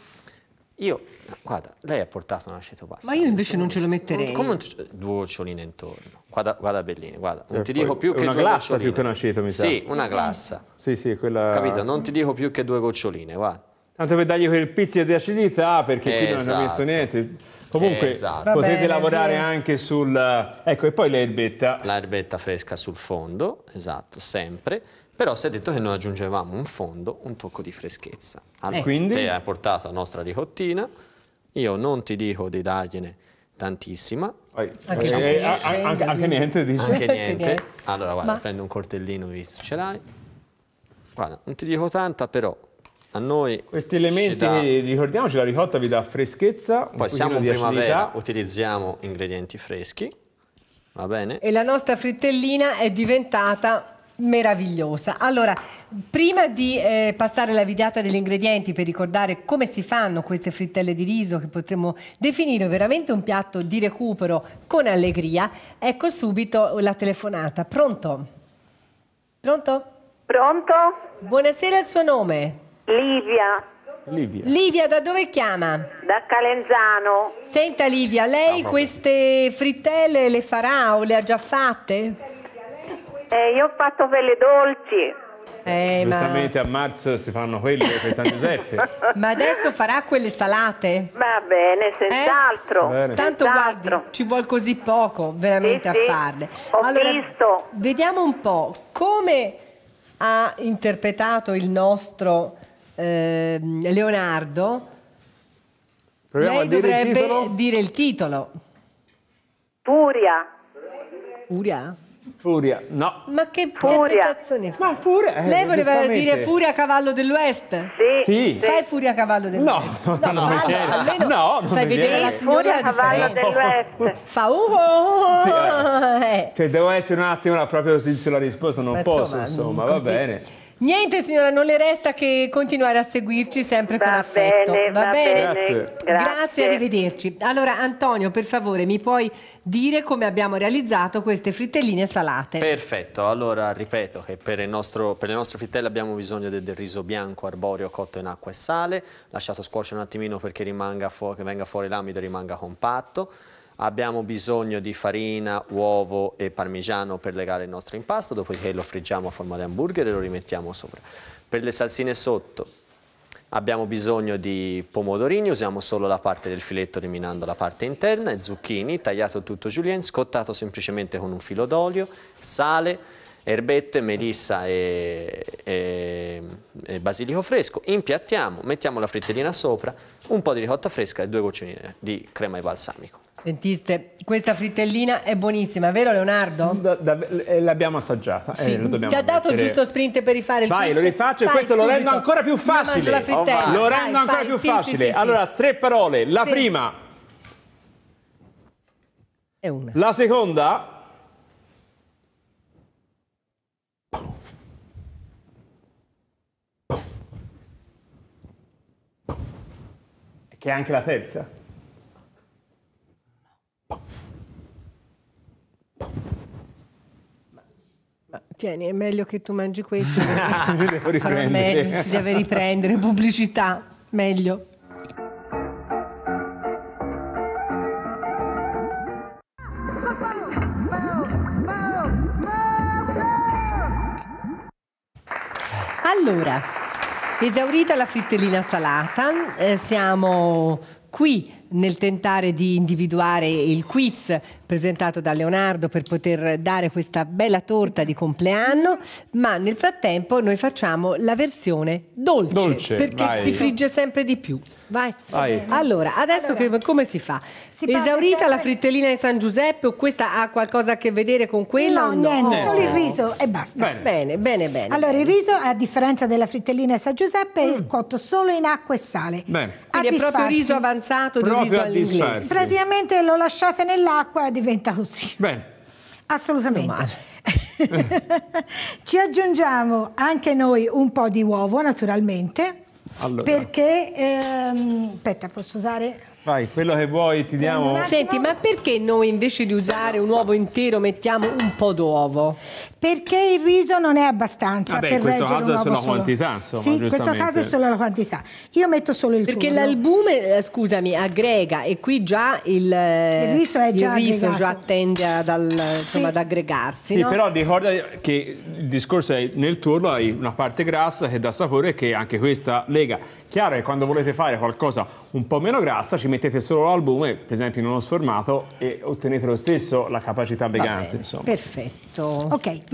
io, guarda, lei ha portato una scietopasta. Ma io invece non ce lo metterei. Come un, due goccioline intorno. Guarda, guarda Bellini, guarda. Non eh, ti dico più che una due glassa goccioline. più che una scieta, mi sa. Sì, una glassa. Sì, sì, quella... Capito? Non ti dico più che due goccioline, guarda. Tanto per dargli quel pizzico di acidità, perché esatto. qui non hanno messo esatto. niente. Comunque esatto. potete bene, lavorare sì. anche sul... Eh, ecco, e poi l'erbetta. L'erbetta fresca sul fondo, esatto, sempre però si è detto che noi aggiungevamo un fondo, un tocco di freschezza. Allora, eh, quindi? Te hai portato la nostra ricottina, io non ti dico di dargliene tantissima. Eh, diciamo eh, anche, anche, niente, dici? Anche niente. Allora, guarda, Ma... prendo un coltellino, visto ce l'hai. Guarda, non ti dico tanta, però a noi Questi elementi, dà... ricordiamoci, la ricotta vi dà freschezza, Poi siamo in primavera, acidità. utilizziamo ingredienti freschi, va bene? E la nostra frittellina è diventata meravigliosa. Allora, prima di eh, passare alla videata degli ingredienti per ricordare come si fanno queste frittelle di riso che potremmo definire veramente un piatto di recupero con allegria, ecco subito la telefonata. Pronto? Pronto? Pronto? Buonasera, il suo nome? Livia. Livia. Livia, da dove chiama? Da Calenzano. Senta Livia, lei no, ah, queste frittelle le farà o le ha già fatte? Sì. Eh, io ho fatto quelle dolci. Eh, Giustamente ma... a marzo si fanno quelle per San Giuseppe. [laughs] ma adesso farà quelle salate? Va bene, senz'altro. Eh? Tanto senz'altro. guardi, ci vuole così poco veramente sì, a sì. farle. Ho allora, visto. Vediamo un po' come ha interpretato il nostro eh, Leonardo. Proviamo Lei dovrebbe dire il, dire il titolo. Furia. Furia? Furia, no. Ma che furia. che Ma furia. Eh, Lei voleva dire furia cavallo dell'Ovest? Sì. sì. Fai furia cavallo dell'Ovest. No, no, no, almeno no, no, fai vedere la signora furia cavallo dell'Ovest. Fa uno. Oh, oh, oh, sì, eh. eh. Che devo essere un attimo la proprio sulla risposta, non Ma posso, insomma, insomma mm, va bene. Niente signora, non le resta che continuare a seguirci sempre va con affetto. Bene, va, va bene, grazie. grazie. Grazie, arrivederci. Allora Antonio, per favore, mi puoi dire come abbiamo realizzato queste frittelline salate? Perfetto, allora ripeto che per, nostro, per le nostre frittelle abbiamo bisogno del, del, riso bianco arborio cotto in acqua e sale, lasciato scuocere un attimino perché rimanga che venga fuori l'amido e rimanga compatto Abbiamo bisogno di farina, uovo e parmigiano per legare il nostro impasto, dopodiché lo friggiamo a forma di hamburger e lo rimettiamo sopra. Per le salsine sotto abbiamo bisogno di pomodorini, usiamo solo la parte del filetto eliminando la parte interna, e zucchini, tagliato tutto julienne, scottato semplicemente con un filo d'olio, sale, erbette, melissa e, e, e, basilico fresco, impiattiamo, mettiamo la frittellina sopra, un po' di ricotta fresca e due goccioline di crema e balsamico. Sentiste, questa frittellina è buonissima, vero Leonardo? Eh, l'abbiamo assaggiata. Eh, sì. Eh, Ti ha dato il giusto sprint per rifare il Vai, lo rifaccio e questo subito. lo rendo ancora più facile. Oh, lo rendo Dai, ancora fai, più sì, facile. Sì, allora, tre parole. La prima. E una. La seconda. Che è anche la terza. Tieni, è meglio che tu mangi questo. [laughs] Farò meglio, si deve riprendere. Pubblicità, meglio. Allora, esaurita la frittellina salata, eh, siamo qui nel tentare di individuare il quiz presentato da Leonardo per poter dare questa bella torta di compleanno, ma nel frattempo noi facciamo la versione dolce, dolce perché vai. si frigge sempre di più. Vai. vai. Allora, adesso allora, come si fa? Si Esaurita sempre... la frittellina di San Giuseppe o questa ha qualcosa a che vedere con quella? No, no? niente, solo il riso e basta. Bene. bene, bene, bene. Allora, il riso, a differenza della frittellina di San Giuseppe, mm. è cotto solo in acqua e sale. Bene. Quindi è proprio riso avanzato proprio di riso all'inglese. Praticamente lo lasciate nell'acqua diventa così. Bene. Assolutamente. [laughs] Ci aggiungiamo anche noi un po' di uovo, naturalmente, allora. perché... Ehm, aspetta, posso usare... Vai, quello che vuoi ti diamo. Senti, ma perché noi invece di usare un uovo intero mettiamo un po' d'uovo? Perché il riso non è abbastanza Vabbè, per reggere un uovo solo. in questo caso è solo la quantità, insomma, Sì, in questo caso è solo la quantità. Io metto solo il Perché l'albume, eh, scusami, aggrega e qui già il, eh, il riso, è già, il riso già tende ad, insomma, sì. ad aggregarsi. Sì, no? però ricorda che il discorso è nel tuorlo hai una parte grassa che dà sapore e che anche questa lega Chiaro che quando volete fare qualcosa un po' meno grassa ci mettete solo l'albume, per esempio in uno sformato, e ottenete lo stesso la capacità vegante. perfetto. Ok,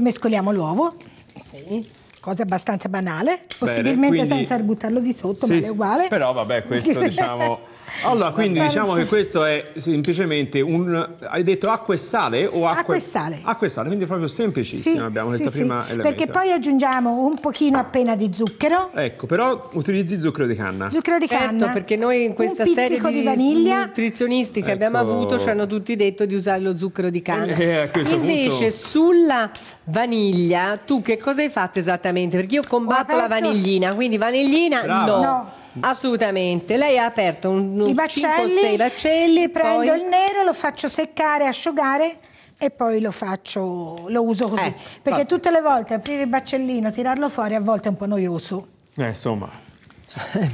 mescoliamo l'uovo. Sì cosa abbastanza banale, possibilmente Bene, quindi... senza buttarlo di sotto, sì, ma è uguale. Però vabbè, questo [laughs] diciamo allora, quindi diciamo che questo è semplicemente un... Hai detto acqua e sale o acqua, acqua e sale? Acqua e sale, quindi è proprio semplicissimo sì, abbiamo questa sì, prima elemento. Perché poi aggiungiamo un pochino appena di zucchero. Ecco, però utilizzi zucchero di canna. Zucchero di canna. Certo, perché noi in questa serie di, di vaniglia. nutrizionisti che ecco. abbiamo avuto ci hanno tutti detto di usare lo zucchero di canna. Eh, Invece punto... sulla vaniglia tu che cosa hai fatto esattamente? Perché io combatto la vaniglina, quindi vaniglina Bravo. no. no Assolutamente, lei ha aperto un, un I bacelli, 5 6 baccelli. Prendo poi... il nero, lo faccio seccare, asciugare e poi lo faccio, lo uso così. Eh, Perché tutte le volte aprire il baccellino, tirarlo fuori a volte è un po' noioso. Eh, insomma, cioè,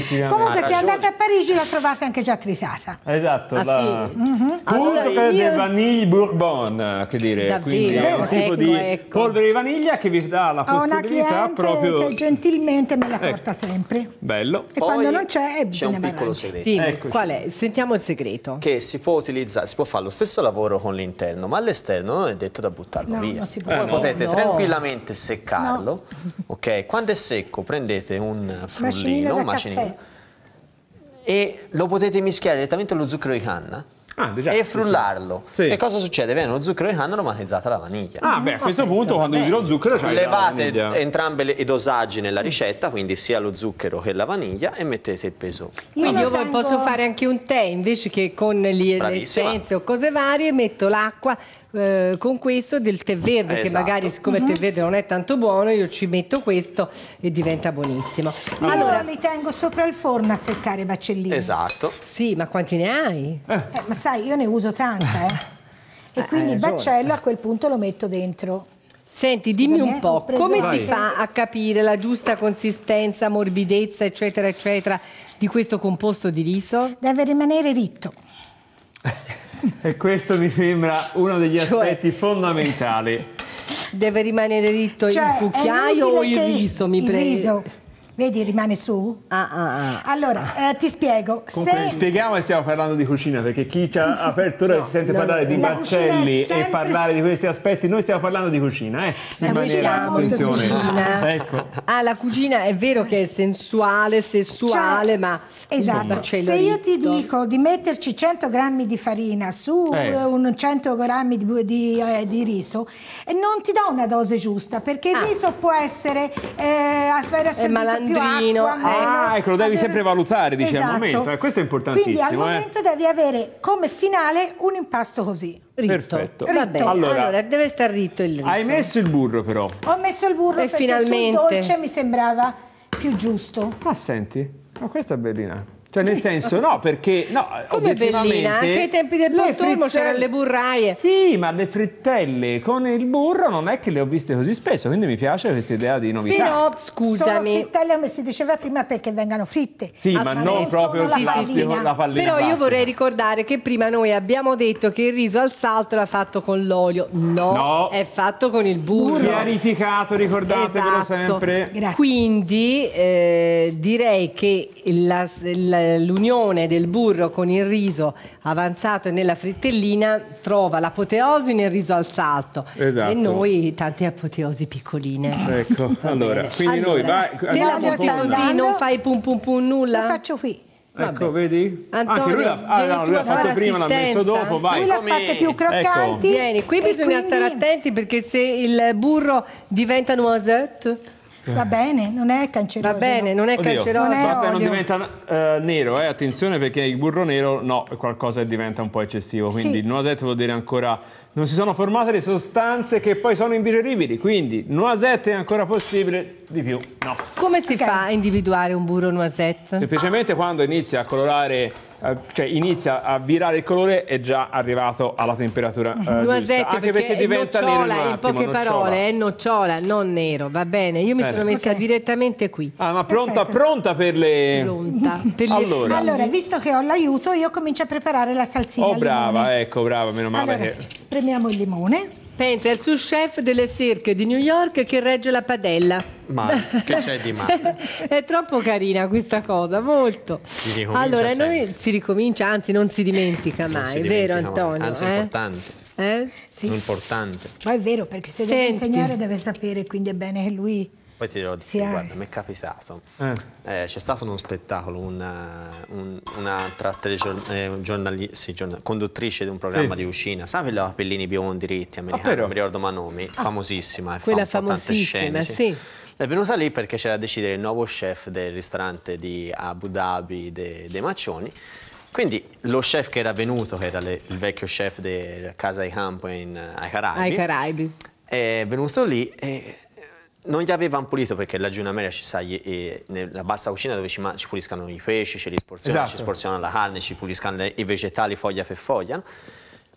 [laughs] Comunque, se andate a Parigi la trovate anche già tritata. Esatto, ah, la... sì. mm-hmm. allora, io... de vanille bourbon, che dire, Davvero, quindi è un tipo ecco, di ecco. polvere di vaniglia che vi dà la possibilità proprio che gentilmente me la ecco. porta ecco. sempre. Bello. E Poi quando non c'è, c'è un piccolo segreto. Dimmi, qual è? Sentiamo il segreto. Che si può utilizzare, si può fare lo stesso lavoro con l'interno, ma all'esterno non è detto da buttarlo no, via. Non si può. Eh, no. potete no. tranquillamente seccarlo. Ok, quando è secco prendete un frullino, un macinino, e lo potete mischiare direttamente allo zucchero di canna. Ah, già, e frullarlo. Sì. E cosa succede? Viene lo zucchero di canna aromatizzata alla vaniglia. Ah, beh, a ah, questo punto quando usi lo zucchero c'è Levate entrambe le, i dosaggi nella ricetta, quindi sia lo zucchero che la vaniglia e mettete il peso. Io quindi io tengo... posso fare anche un tè invece che con gli, le essenze o cose varie, metto l'acqua, eh, con questo del tè verde, esatto. che magari siccome il uh-huh. tè mm-hmm. verde non è tanto buono, io ci metto questo e diventa buonissimo. Allora, allora li tengo sopra il forno a seccare i baccellini. Esatto. Sì, ma quanti ne hai? Eh. Eh, ma sai, io ne uso tanta, eh. [laughs] E quindi eh, il baccello a quel punto lo metto dentro. Senti, Scusami, dimmi un eh, po', come si fa a capire la giusta consistenza, morbidezza, eccetera, eccetera, di questo composto di riso? Deve rimanere ritto. [laughs] [laughs] e questo mi sembra uno degli cioè, aspetti fondamentali. Deve rimanere ritto cioè, il cucchiaio o il riso, mi prego. Vedi, rimane su? Ah, ah, ah. Allora, eh, ti spiego. Comunque, se... Spieghiamo che stiamo parlando di cucina, perché chi ci ha aperto [laughs] ora no, si sente no, parlare no. di La baccelli sempre... e parlare di questi aspetti. Noi stiamo parlando di cucina, eh? In La maniera, attenzione. Cucina. ecco. Ah, la cucina è vero che è sensuale, sessuale, cioè, ma... Esatto. Se io ti dico di metterci 100 grammi di farina su eh. 100 grammi di, di, eh, di, riso, eh, non ti do una dose giusta, perché il ah. riso può essere eh, assorbito cilindrino. Acqua, Ah, ecco, lo devi sempre valutare, dice esatto. al momento. Eh, questo è importantissimo. Quindi al eh. momento eh. devi avere come finale un impasto così. Ritto. Perfetto. Ritto. allora, allora, deve star ritto il riso. Hai messo il burro però. Ho messo il burro e perché finalmente... sul dolce mi sembrava più giusto. Ah, senti, ma questa è bellina. Cioè, nel senso, no, perché no, Come bellina, anche ai tempi del notturno c'erano le burraie. Sì, ma le frittelle con il burro non è che le ho viste così spesso, quindi mi piace questa idea di novità. no, scusami. Sono frittelle, come si diceva prima, perché vengano fritte. Sì, ma non proprio la, sì, classico, sì, la pallina Però classica. io vorrei ricordare che prima noi abbiamo detto che il riso al salto era fatto con l'olio. No, no, è fatto con il burro. Chiarificato, ricordatevelo esatto. sempre. Grazie. Quindi, eh, direi che la, la eh, l'unione del burro con il riso avanzato nella frittellina trova l'apoteosi nel riso al salto esatto. e noi tante apoteosi piccoline. Ecco, [laughs] allora, quindi allora, noi vai, te la così, non fai pum pum pum nulla? Lo faccio qui. Ecco, Vabbè. vedi? Antonio, Anche lui l'ha, ah, no, lui l'ha fatto prima, l'ha messo dopo, vai. Lui l'ha fatto più ecco. croccanti. Ecco. Vieni, qui bisogna quindi... stare attenti perché se il burro diventa noisette eh. Va bene, non è cancerogeno. Va bene, non è Oddio, cancerogeno. è Basta non diventa uh, nero, eh? attenzione perché il burro nero no, qualcosa diventa un po' eccessivo, quindi sì. il nosetto vuol dire ancora non si sono formate le sostanze che poi sono indigeribili, quindi noisette è ancora possibile, di più no. Come si okay. fa a individuare un burro noisette? Semplicemente quando inizia a colorare eh, cioè inizia a virare il colore è già arrivato alla temperatura eh, Noisette, anche perché, perché diventa nocciola, nero in, in attimo, poche nocciola. parole è nocciola non nero va bene io mi bene. sono messa okay. direttamente qui ah ma pronta Perfetto. pronta per le pronta per le... Allora. allora. visto che ho l'aiuto io comincio a preparare la salsina oh brava ecco brava meno male allora, che Spremiamo il limone. Pensa, è il sous chef delle Cirque di New York che regge la padella. Ma che c'è di male? [laughs] è troppo carina questa cosa, molto. Si ricomincia allora, sempre. noi si ricomincia, anzi non si dimentica non mai, si dimentica vero Antonio? Mai. Anzi, è eh? importante. Eh? Sì. Importante. Ma è vero, perché se Senti. deve insegnare deve sapere, quindi è bene che lui poi ti dirò di sì, eh. guarda, mi è capitato. Eh. Eh, c'è stato uno spettacolo, una, eh, un, una eh, sì, conduttrice di un programma sì. di uscina, sai quella capellini biondi ritti americani, ah, ah, non mi ricordo ma ah, famosissima, quella fa famosissima, sì. È venuta lì perché c'era da decidere il nuovo chef del ristorante di Abu Dhabi dei de Maccioni quindi lo chef che era venuto, che era le, il vecchio chef della Casa di Campo in, eh, ai Caraibi, ai Caraibi, è venuto lì e non gli avevano pulito perché laggiù in America ci sa, nella bassa cucina dove ci, ci puliscono i pesci, ce li esatto. ci sporzionano la carne, ci puliscono le, i vegetali foglia per foglia. No?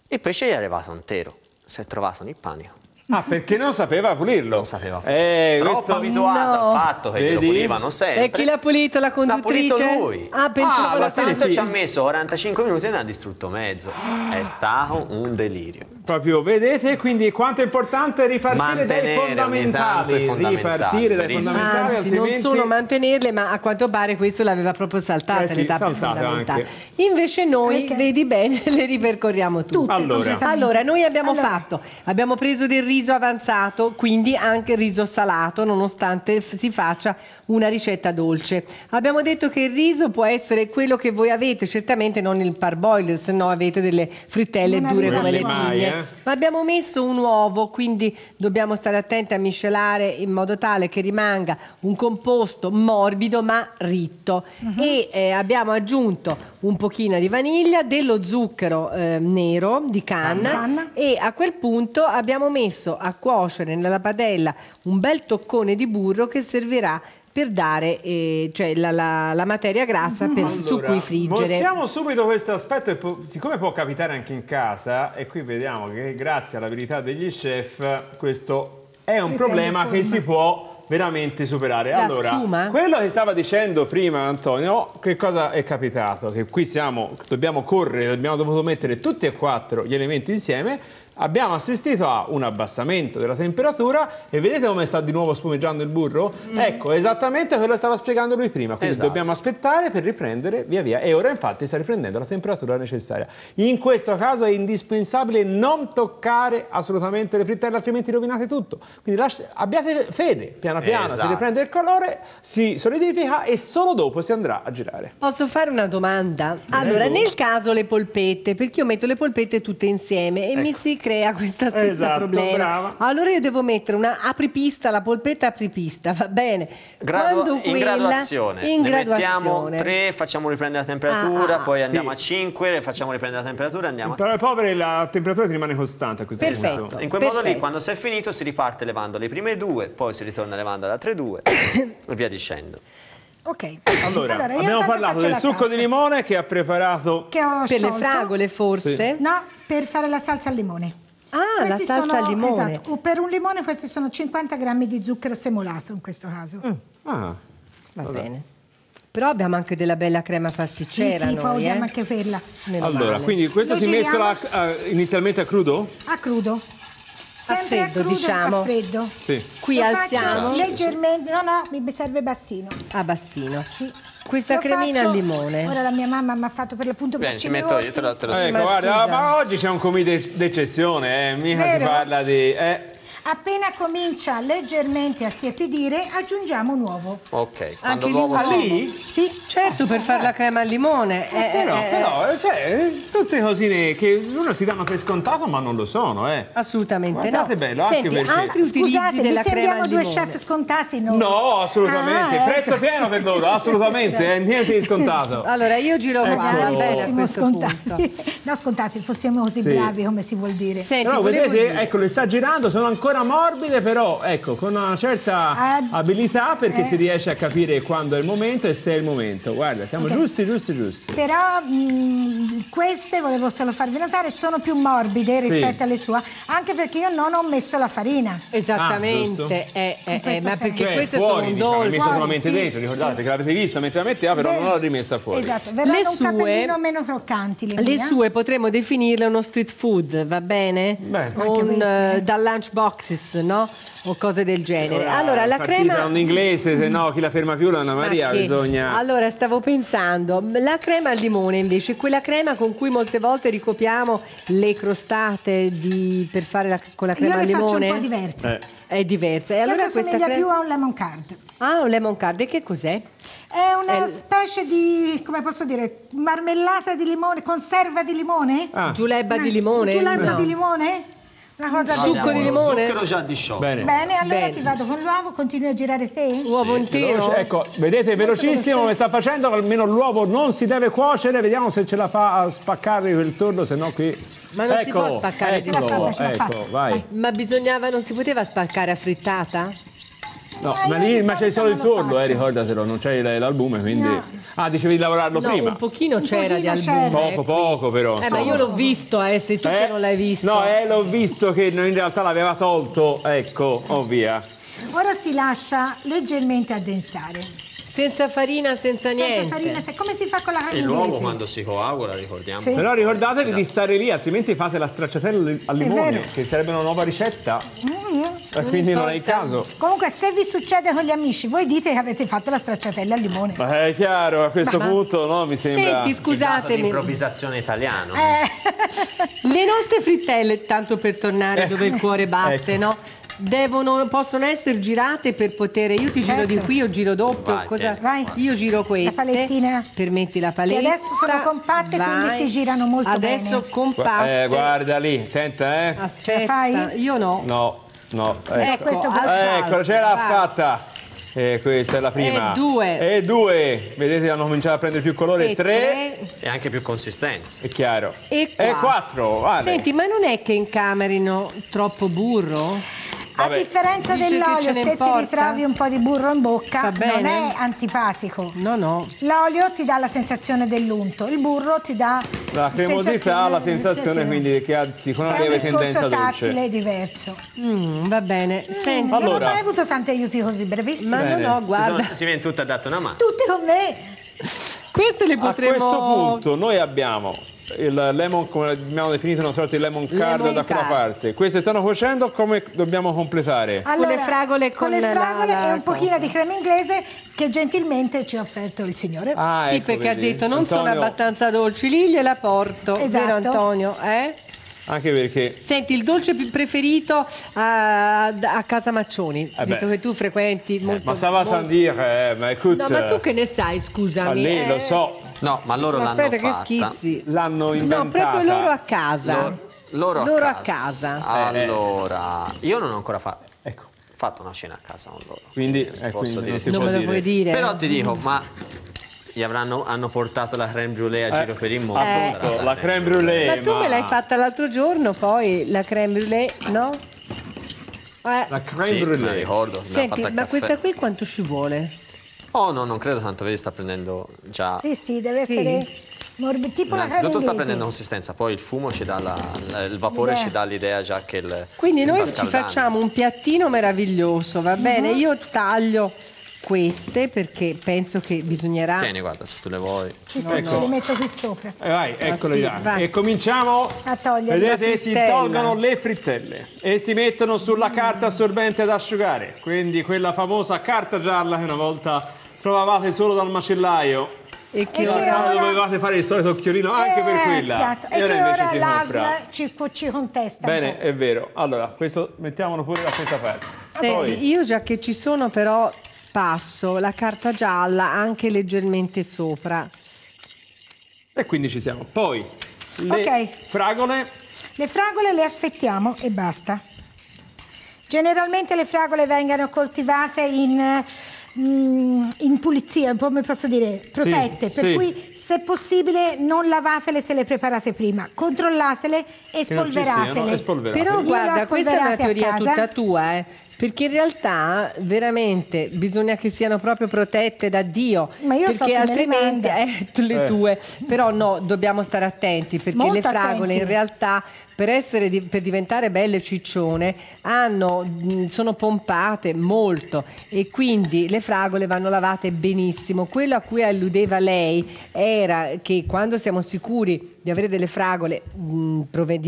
Il pesce gli è arrivato intero, si è trovato nel panico. Ah, perché non sapeva pulirlo? Non sapeva. pulirlo. Eh, Troppo questo... abituato no. al fatto che Vedi? lo pulivano sempre. E chi l'ha pulito la conduttrice? L'ha pulito lui. Ah, pensavo ah, alla fine sì. ci ha messo 45 minuti e ne ha distrutto mezzo. È stato un delirio. Proprio vedete quindi quanto è importante ripartire dai fondamentali, ripartire dai fondamentali Anzi, altrimenti... non solo mantenerle, ma a quanto pare questo l'aveva proprio saltata eh sì, le tappe fondamentali. Anche. Invece noi, Perché? vedi bene, [laughs] le ripercorriamo tutte. tutte allora. allora. noi abbiamo allora. fatto, abbiamo preso del riso avanzato, quindi anche il riso salato, nonostante si faccia una ricetta dolce. Abbiamo detto che il riso può essere quello che voi avete, certamente non il parboil, se no avete delle frittelle non dure come le pigne. Eh. Ma abbiamo messo un uovo, quindi dobbiamo stare attenti a miscelare in modo tale che rimanga un composto morbido ma ritto. Uh mhm. -huh. E eh, abbiamo aggiunto un pochino di vaniglia, dello zucchero eh, nero di canna, canna e a quel punto abbiamo messo a cuocere nella padella un bel toccone di burro che servirà per dare eh, cioè la, la, la, materia grassa per, allora, su cui friggere. Mostriamo subito questo aspetto, e po siccome può capitare anche in casa, e qui vediamo che grazie all'abilità degli chef questo è un e problema che si può veramente superare. La allora, schiuma. quello che stava dicendo prima Antonio, che cosa è capitato? Che qui siamo, dobbiamo correre, abbiamo dovuto mettere tutti e quattro gli elementi insieme abbiamo assistito a un abbassamento della temperatura e vedete come sta di nuovo spumeggiando il burro? Mm. Ecco, esattamente quello che stava spiegando lui prima, quindi esatto. dobbiamo aspettare per riprendere via via e ora infatti sta riprendendo la temperatura necessaria. In questo caso è indispensabile non toccare assolutamente le frittelle altrimenti rovinate tutto, quindi lasciate, abbiate fede, piano piano esatto. si riprende il colore, si solidifica e solo dopo si andrà a girare. Posso fare una domanda? Allora, nel caso le polpette, perché io metto le polpette tutte insieme e ecco. mi si crea questa stessa esatto, problema. Brava. Allora io devo mettere una apripista, la polpetta apripista, va bene. Gradu- Quando in graduazione. In ne graduazione. mettiamo 3, facciamo riprendere la temperatura, ah, ah. poi sì. andiamo a 5, facciamo riprendere la temperatura, andiamo Tra a... le povere la temperatura ti rimane costante a questo Perfetto, punto. In quel perfetto. modo lì, quando si è finito, si riparte levando le prime due, poi si ritorna levando le altre due [coughs] e via dicendo. Ok. Allora, allora abbiamo parlato del succo di limone che ha preparato... Che ho per sciolto. le fragole forse? Sì. No, per fare la salsa al limone. Ah, questi la salsa sono, al limone. Esatto, per un limone questi sono 50 grammi di zucchero semolato in questo caso. Mm. Ah, va allora. bene. Però abbiamo anche della bella crema pasticcera. Sì, sì, poi usiamo eh? anche quella. Meno allora, quindi questo Lo si giriamo... mescola a, a, inizialmente a crudo? A crudo sempre a freddo, a crudo, diciamo. A freddo. Sì. Qui Lo alziamo. Leggermente, no, no, mi serve bassino. A ah, bassino. Sì. Questa Lo cremina faccio... al limone. Ora la mia mamma mi ha fatto per l'appunto Bene, ci metto io, te la, te la eh, ecco, guarda, ma oggi c'è un comitato d'eccezione, eh. Mica si parla di... Eh. Appena comincia leggermente a stiepidire, aggiungiamo un uovo. Ok, quando l'uovo si... Sì. Certo, per fare la crema al limone. Ah, eh, però, eh, eh. però, eh, cioè, tutte cosine che uno si danno per scontato, ma non lo sono, eh. Assolutamente Guardate no. bello, Senti, anche altri Scusate, della crema sembriamo due chef scontati noi. No, assolutamente. Ah, ecco. Prezzo pieno per loro, [laughs] assolutamente. niente di scontato. [laughs] Allora, io giro ecco. qua. Fossimo scontati. Punto. [laughs] No, scontati, fossimo così sì. bravi, come si vuol dire. Senti, però, volevo... vedete, ecco, le sta girando, sono ancora ancora morbide, però ecco, con una certa Ad... Eh. abilità perché eh. si riesce a capire quando è il momento e se è il momento. Guarda, siamo okay. giusti, giusti, giusti. Però mh, mm, queste, volevo solo farvi notare, sono più morbide rispetto sì. alle sue, anche perché io non ho messo la farina. Esattamente, ah, eh, eh, eh ma perché cioè, queste fuori, sono un diciamo, dolce. messo fuori, solamente sì, dentro, ricordate sì. che l'avete vista mentre la metteva, però Beh, non l'ho rimessa fuori. Esatto, verranno le un sue, cappellino meno croccanti. Le, le eh. sue potremmo definirle uno street food, va bene? Beh. Un, queste, dal lunchbox Axis, no? O cose del genere. Ora, allora, la crema... un inglese, se no chi la ferma più, l'Anna Maria, Ma bisogna... Allora, stavo pensando, la crema al limone invece, quella crema con cui molte volte ricopiamo le crostate di... per fare la... con la crema al limone? Io le faccio un po' diverse. Eh. È diversa. E allora questa somiglia crema... più a un lemon card. Ah, un lemon card. E che cos'è? È una è... specie di, come posso dire, marmellata di limone, conserva di limone? Ah. Giulebba no. di eh, limone? Giulebba no. di limone? Una cosa di succo di limone. Zucchero già disciolto. Bene. Bene, allora Bene. ti vado con l'uovo, continui a girare te. Uovo intero. Ecco, vedete velocissimo come sta facendo, almeno l'uovo non si deve cuocere, vediamo se ce la fa a spaccare quel turno, se no qui ma non ecco, si può spaccare ecco, di nuovo. Ecco, vai. Ma bisognava, non si poteva spaccare a frittata? No, ma lì ma c'è solo il turno, eh, ricordatelo, non c'è l'albume, quindi... No. Ah, dicevi di lavorarlo no, prima? un pochino c'era di albume. Poco, poco però. Eh, insomma. ma io l'ho visto, eh, se tu eh? non l'hai visto. No, eh, l'ho visto che in realtà l'aveva tolto, ecco, ovvia. Oh, Ora si lascia leggermente addensare. Senza farina, senza, niente. senza Farina, se, come si fa con la carne? E l'uovo quando si coagula, ricordiamo. Sì. Però ricordatevi di stare lì, altrimenti fate la stracciatella al limone, che sarebbe una nuova ricetta. Mm, mm-hmm. e eh, quindi non è il caso. Comunque, se vi succede con gli amici, voi dite che avete fatto la stracciatella al limone. Ma è chiaro, a questo ma punto, ma... no? Mi sembra. Senti, scusatemi. L'improvvisazione italiana. Eh. Le nostre frittelle, tanto per tornare eh. dove il cuore batte, eh. no? Devono, possono essere girate per poter. Io ti giro certo. di qui, io giro dopo. Vai, cosa, certo, vai. Io giro questa. La palettina. Permetti la paletta. Che adesso sono compatte, vai. quindi si girano molto adesso bene. Adesso compatte. Eh, guarda lì, senta, eh. Aspetta, io no. No, no. Eh, ecco, eh, questo ecco, alzato, ecco, ce l'ha fatta. E eh, questa è la prima. E due. E due. Vedete, hanno cominciato a prendere più colore. E tre. tre. E anche più consistenza. È chiaro. E quattro. E quattro. Vale. Senti, ma non è che incamerino troppo burro? Vabbè. A differenza dell'olio, se ti ritrovi un po' di burro in bocca, non è antipatico. No, no. L'olio ti dà la sensazione dell'unto, il burro ti dà la cremosità, ha la sensazione quindi che ha sicuramente una leve tendenza dolce. Il è diverso. Mm, va bene. Mm, Senti, allora. Non ho mai avuto tanti aiuti così brevissimi. Ma bene. no, no, guarda. Si, viene tutta data una mano. Tutti con me. Queste le potremo... A questo punto noi abbiamo il lemon, come abbiamo definito, una sorta di lemon card lemon da quella parte. Queste stanno cuocendo, come dobbiamo completare? Allora, con le fragole, con, con le fragole la, la, e un pochino di crema inglese che gentilmente ci ha offerto il signore. Ah, sì, ecco, perché vedi. ha detto non Antonio... sono abbastanza dolci, lì gliela porto. Esatto. Vero Antonio, eh? Anche perché. Senti, il dolce preferito a, a casa Maccioni, eh visto che tu frequenti eh, molto. Eh, ma ça va molto... sans dire, eh, ma No, ma tu che ne sai, scusami. Ah, lì, eh. lo so. No, ma loro ma l'hanno aspetta, fatta. che schizzi. L'hanno inventata. No, proprio loro a casa. Loro, loro, loro a, casa. a, casa. Allora, io non ho ancora fatto. Ecco. Ho Fatto una cena a casa con loro. Quindi, eh, posso quindi dire, non, non lo puoi dire. Però ti dico, ma gli avranno hanno portato la creme brulee a eh, giro per il mondo. Eh, la, la creme brulee. Ma tu me l'hai fatta l'altro giorno, poi la creme brulee, no? Eh. La creme sì, brulee. ricordo. Senti, ma questa qui quanto ci vuole? Oh no, non credo tanto, vedi sta prendendo già... Sì, sì, deve essere sì. morbido, tipo Innanzitutto sta prendendo consistenza, poi il fumo ci dà la, il vapore ci dà l'idea già che il Quindi noi ci facciamo un piattino meraviglioso, va mhm. bene? Uh -huh. Io taglio queste perché penso che bisognerà... Tieni, guarda, se tu le vuoi. Ci sono, ecco. le metto qui sopra. E eh, vai, ah, eccole ah, sì, là. E cominciamo a togliere Vedete, si tolgono le frittelle e si mettono sulla carta assorbente ad asciugare. Quindi quella famosa carta gialla che una volta trovavate solo dal macellaio. E che ora dovevate fare il solito occhiolino anche eh, per quella. Esatto. E, e che ora l'asma ci, ci, contesta. Bene, è vero. Allora, questo mettiamolo pure da questa parte. Senti, io già che ci sono però passo la carta gialla anche leggermente sopra. E quindi ci siamo. Poi le okay. fragole. Le fragole le affettiamo e basta. Generalmente le fragole vengono coltivate in Mm, in pulizia, come posso dire, protette, sì, per sì. cui se possibile non lavatele se le preparate prima, controllatele e spolveratele. Siano, spolveratele. Però Io guarda, questa è una teoria tutta tua, eh. Perché in realtà veramente bisogna che siano proprio protette da Dio, Ma io perché so altrimenti le, eh, [laughs] le eh. tue. Però no, dobbiamo stare attenti perché Molto le fragole attenti. in realtà per, essere, per, diventare belle ciccione hanno, sono pompate molto e quindi le fragole vanno lavate benissimo. Quello a cui alludeva lei era che quando siamo sicuri di avere delle fragole mh,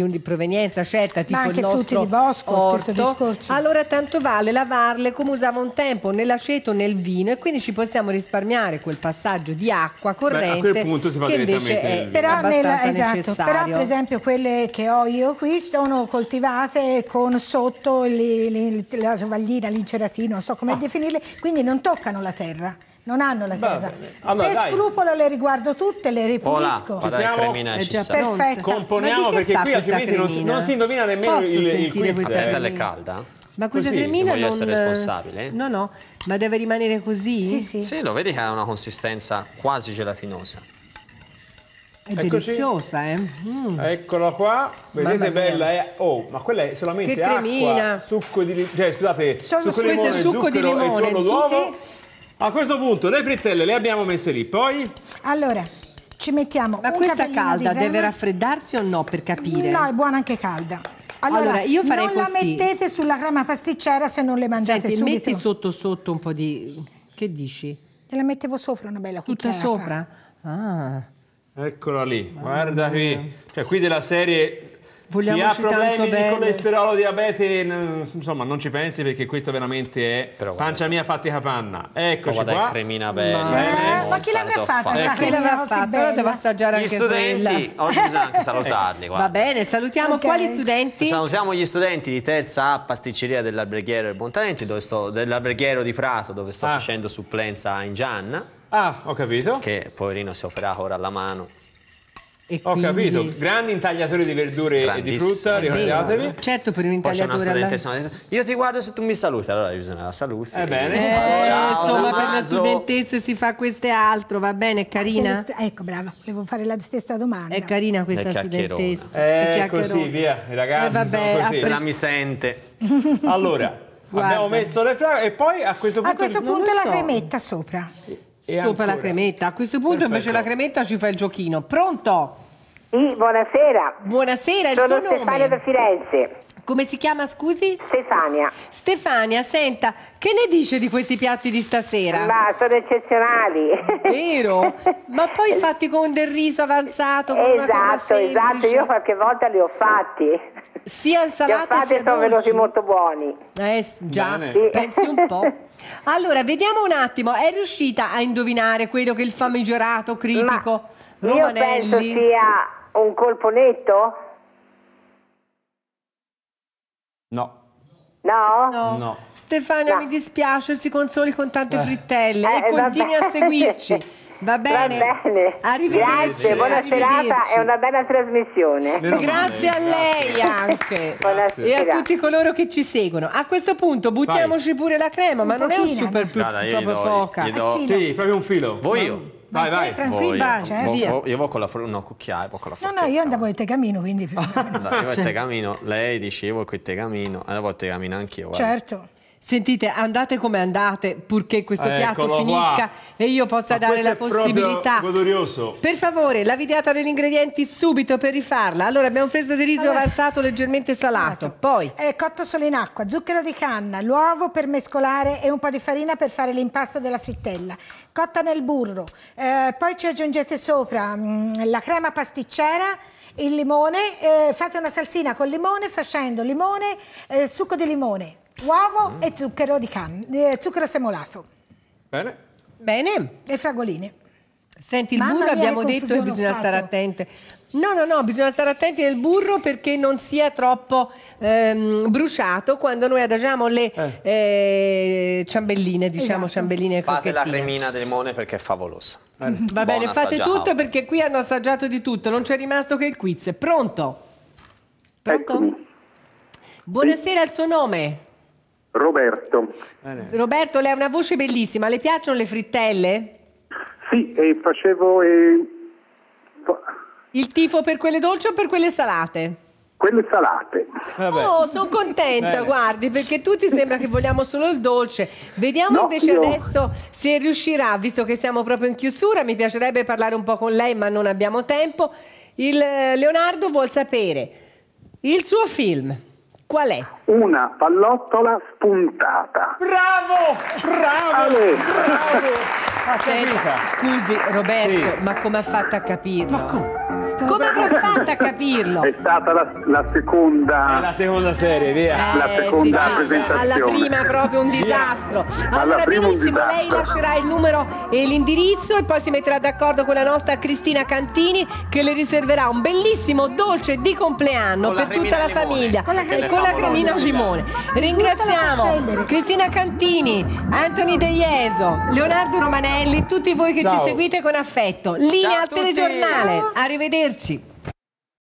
di provenienza certa, tipo Ma anche il nostro di bosco, orto, allora tanto vale lavarle come usava un tempo nell'aceto, nel vino e quindi ci possiamo risparmiare quel passaggio di acqua corrente Beh, a quel punto si fa che invece è però nel, esatto, necessario. Però per esempio quelle che ho io io qui sono coltivate con sotto li, li, la sovaglina, l'inceratino, non so come ah. definirle, quindi non toccano la terra non hanno la terra. Allora, per scrupolo le riguardo tutte, le ripulisco. Ci siamo? Ci già perfetta. Componiamo perché qui altrimenti non si, non si, indovina nemmeno Posso il, il quiz. Eh? Aspetta, è calda? Ma questa Così, cremina voglio non... essere responsabile. No, no, ma deve rimanere così? Sì, sì. Sì, lo vedi che ha una consistenza quasi gelatinosa. È Eccoci. deliziosa, eh? Mm. Eccola qua, vedete bella è. Eh? Oh, ma quella è solamente che cremina. acqua, succo di limone. Cioè, scusate, Sono succo di limone, succo zucchero di limone. e tuorlo d'uovo. Sì. A questo punto le frittelle le abbiamo messe lì, poi Allora, ci mettiamo Ma un questa calda di deve raffreddarsi o no per capire? No, è buona anche calda. Allora, Allora, io farei non la mettete sulla crema pasticcera se non le mangiate Senti, subito. metti sotto sotto un po' di... Che dici? la mettevo sopra una bella Tutta cucchiaia. fa. sopra? Ah, Eccola lì, guarda qui. Cioè, qui della serie Vogliamoci chi ha problemi di colesterolo, diabete, insomma, non ci pensi perché questa veramente è Però guarda, pancia mia fatti capanna. Eccoci guarda qua. cremina bella. Ma, eh, eh ma chi l'avrà fatta? Ma ecco. Chi l'avrà fatta? Però devo assaggiare Gli anche studenti, quella. oggi bisogna anche salutarli. Guarda. Va bene, salutiamo okay. quali studenti? Salutiamo gli studenti di terza A pasticceria dell'alberghiero del Bontalenti, dove dell'alberghiero di Prato, dove sto ah. facendo supplenza in Gianna. Ah, ho capito. Che poverino si opera ora alla mano. E ho quindi... capito, grandi intagliatori di verdure e di frutta, ricordatevi. Certo, per un intagliatore. Alla... Io ti guardo se tu mi saluti, allora bisogna la saluti. Eh, bene. eh, Ciao, insomma, Damaso. per la studentessa si fa questo e altro, va bene, è carina. Ah, St... Ecco, brava, volevo fare la stessa domanda. È carina questa è studentessa. Eh, è così, via, i eh, ragazzi eh, vabbè, così. Se la mi sente. allora, [laughs] Guarda. abbiamo messo le fragole e poi a questo punto... A questo punto la so. cremetta sopra. E Sopra ancora. la cremetta. A questo punto Perfetto. invece la cremetta ci fa il giochino. Pronto? Sì, buonasera. Buonasera, il Sono suo Stefania da Firenze. Come si chiama, scusi? Stefania. Stefania, senta, che ne dice di questi piatti di stasera? Ma sono eccezionali. Vero? Ma poi [laughs] fatti con del riso avanzato, con Esatto, esatto, io qualche volta li ho fatti. Sia insalata sia dolci. sono venuti molto buoni. Eh, già, Bene. pensi un po'. [laughs] Allora, vediamo un attimo, è riuscita a indovinare quello che il famigerato critico Ma Romanelli... Io penso sia un colpo netto No. No? No. no. Stefania, no. mi dispiace, si consoli con tante eh. frittelle eh, e eh, continui a seguirci. Va bene. Va bene. Arrivederci. Grazie, buona serata e una bella trasmissione. Grazie a lei anche. [laughs] e a tutti coloro che ci seguono. A questo punto buttiamoci Vai. pure la crema, un ma pochino. non è un super più, no, proprio do, poca. Do. Sì, proprio un filo. Voi Voglio. Vai, vai. Tranquilla, Voglio, cioè, via. io evoco la no, cucchiaia, evoco la forchetta. No, no, io andavo ai tegamino, quindi... [laughs] Più o meno. Dai, io al tegamino, lei dicevo che tegamino, allora il tegamino anch'io. Certo. Sentite, andate come andate, purché questo ah, Eccolo piatto qua. finisca e io possa Ma dare la possibilità. Per favore, la videata degli ingredienti subito per rifarla. Allora, abbiamo preso del riso allora. avanzato leggermente esatto. salato, esatto. poi... Eh, cotto solo in acqua, zucchero di canna, l'uovo per mescolare e un po' di farina per fare l'impasto della frittella. Cotta nel burro, eh, poi ci aggiungete sopra mh, mm, la crema pasticcera, il limone, eh, fate una salsina con limone facendo limone, eh, succo di limone, uovo mm. e zucchero, di can- eh, zucchero semolato. Bene. Bene. E fragoline. Senti, il Mamma burro abbiamo detto che bisogna stare attenti. No, no, no, bisogna stare attenti nel burro perché non sia troppo ehm, bruciato quando noi adagiamo le eh. Eh, ciambelline, diciamo esatto. ciambelline e Fate la cremina del limone perché è favolosa. Va bene, fate assaggiamo. tutto perché qui hanno assaggiato di tutto, non c'è rimasto che il quiz. Pronto? Pronto? Eccomi. Buonasera, il suo nome? Roberto. Roberto, lei ha una voce bellissima, le piacciono le frittelle? Sì, e facevo... Eh... Il tifo per quelle dolci o per quelle salate? Quelle salate. Vabbè. Oh, sono contenta, Bene. guardi, perché tutti sembra che vogliamo solo il dolce. Vediamo no, invece io... adesso se riuscirà, visto che siamo proprio in chiusura, mi piacerebbe parlare un po' con lei, ma non abbiamo tempo. Il eh, Leonardo vuol sapere il suo film. Qual è? Una pallottola spuntata. Bravo! Bravo! Ale. Bravo! Aspetta, scusi Roberto, sì. ma come ha fatto a capirlo? Ma come? Come fa Santa a capirlo? È stata la, la seconda. È la seconda serie, via. Eh, la seconda sì, presentazione. Alla prima proprio un disastro. Via. Allora, benissimo, lei lascerà il numero e l'indirizzo e poi si metterà d'accordo con la nostra Cristina Cantini che le riserverà un bellissimo dolce di compleanno per tutta la famiglia. Con la, eh, cremina, con la cremina al limone. Ringraziamo Cristina Cantini, Anthony De Jeso, Leonardo Romanelli, tutti voi che Ciao. ci seguite con affetto. Linea al telegiornale. Arrivederci. Sí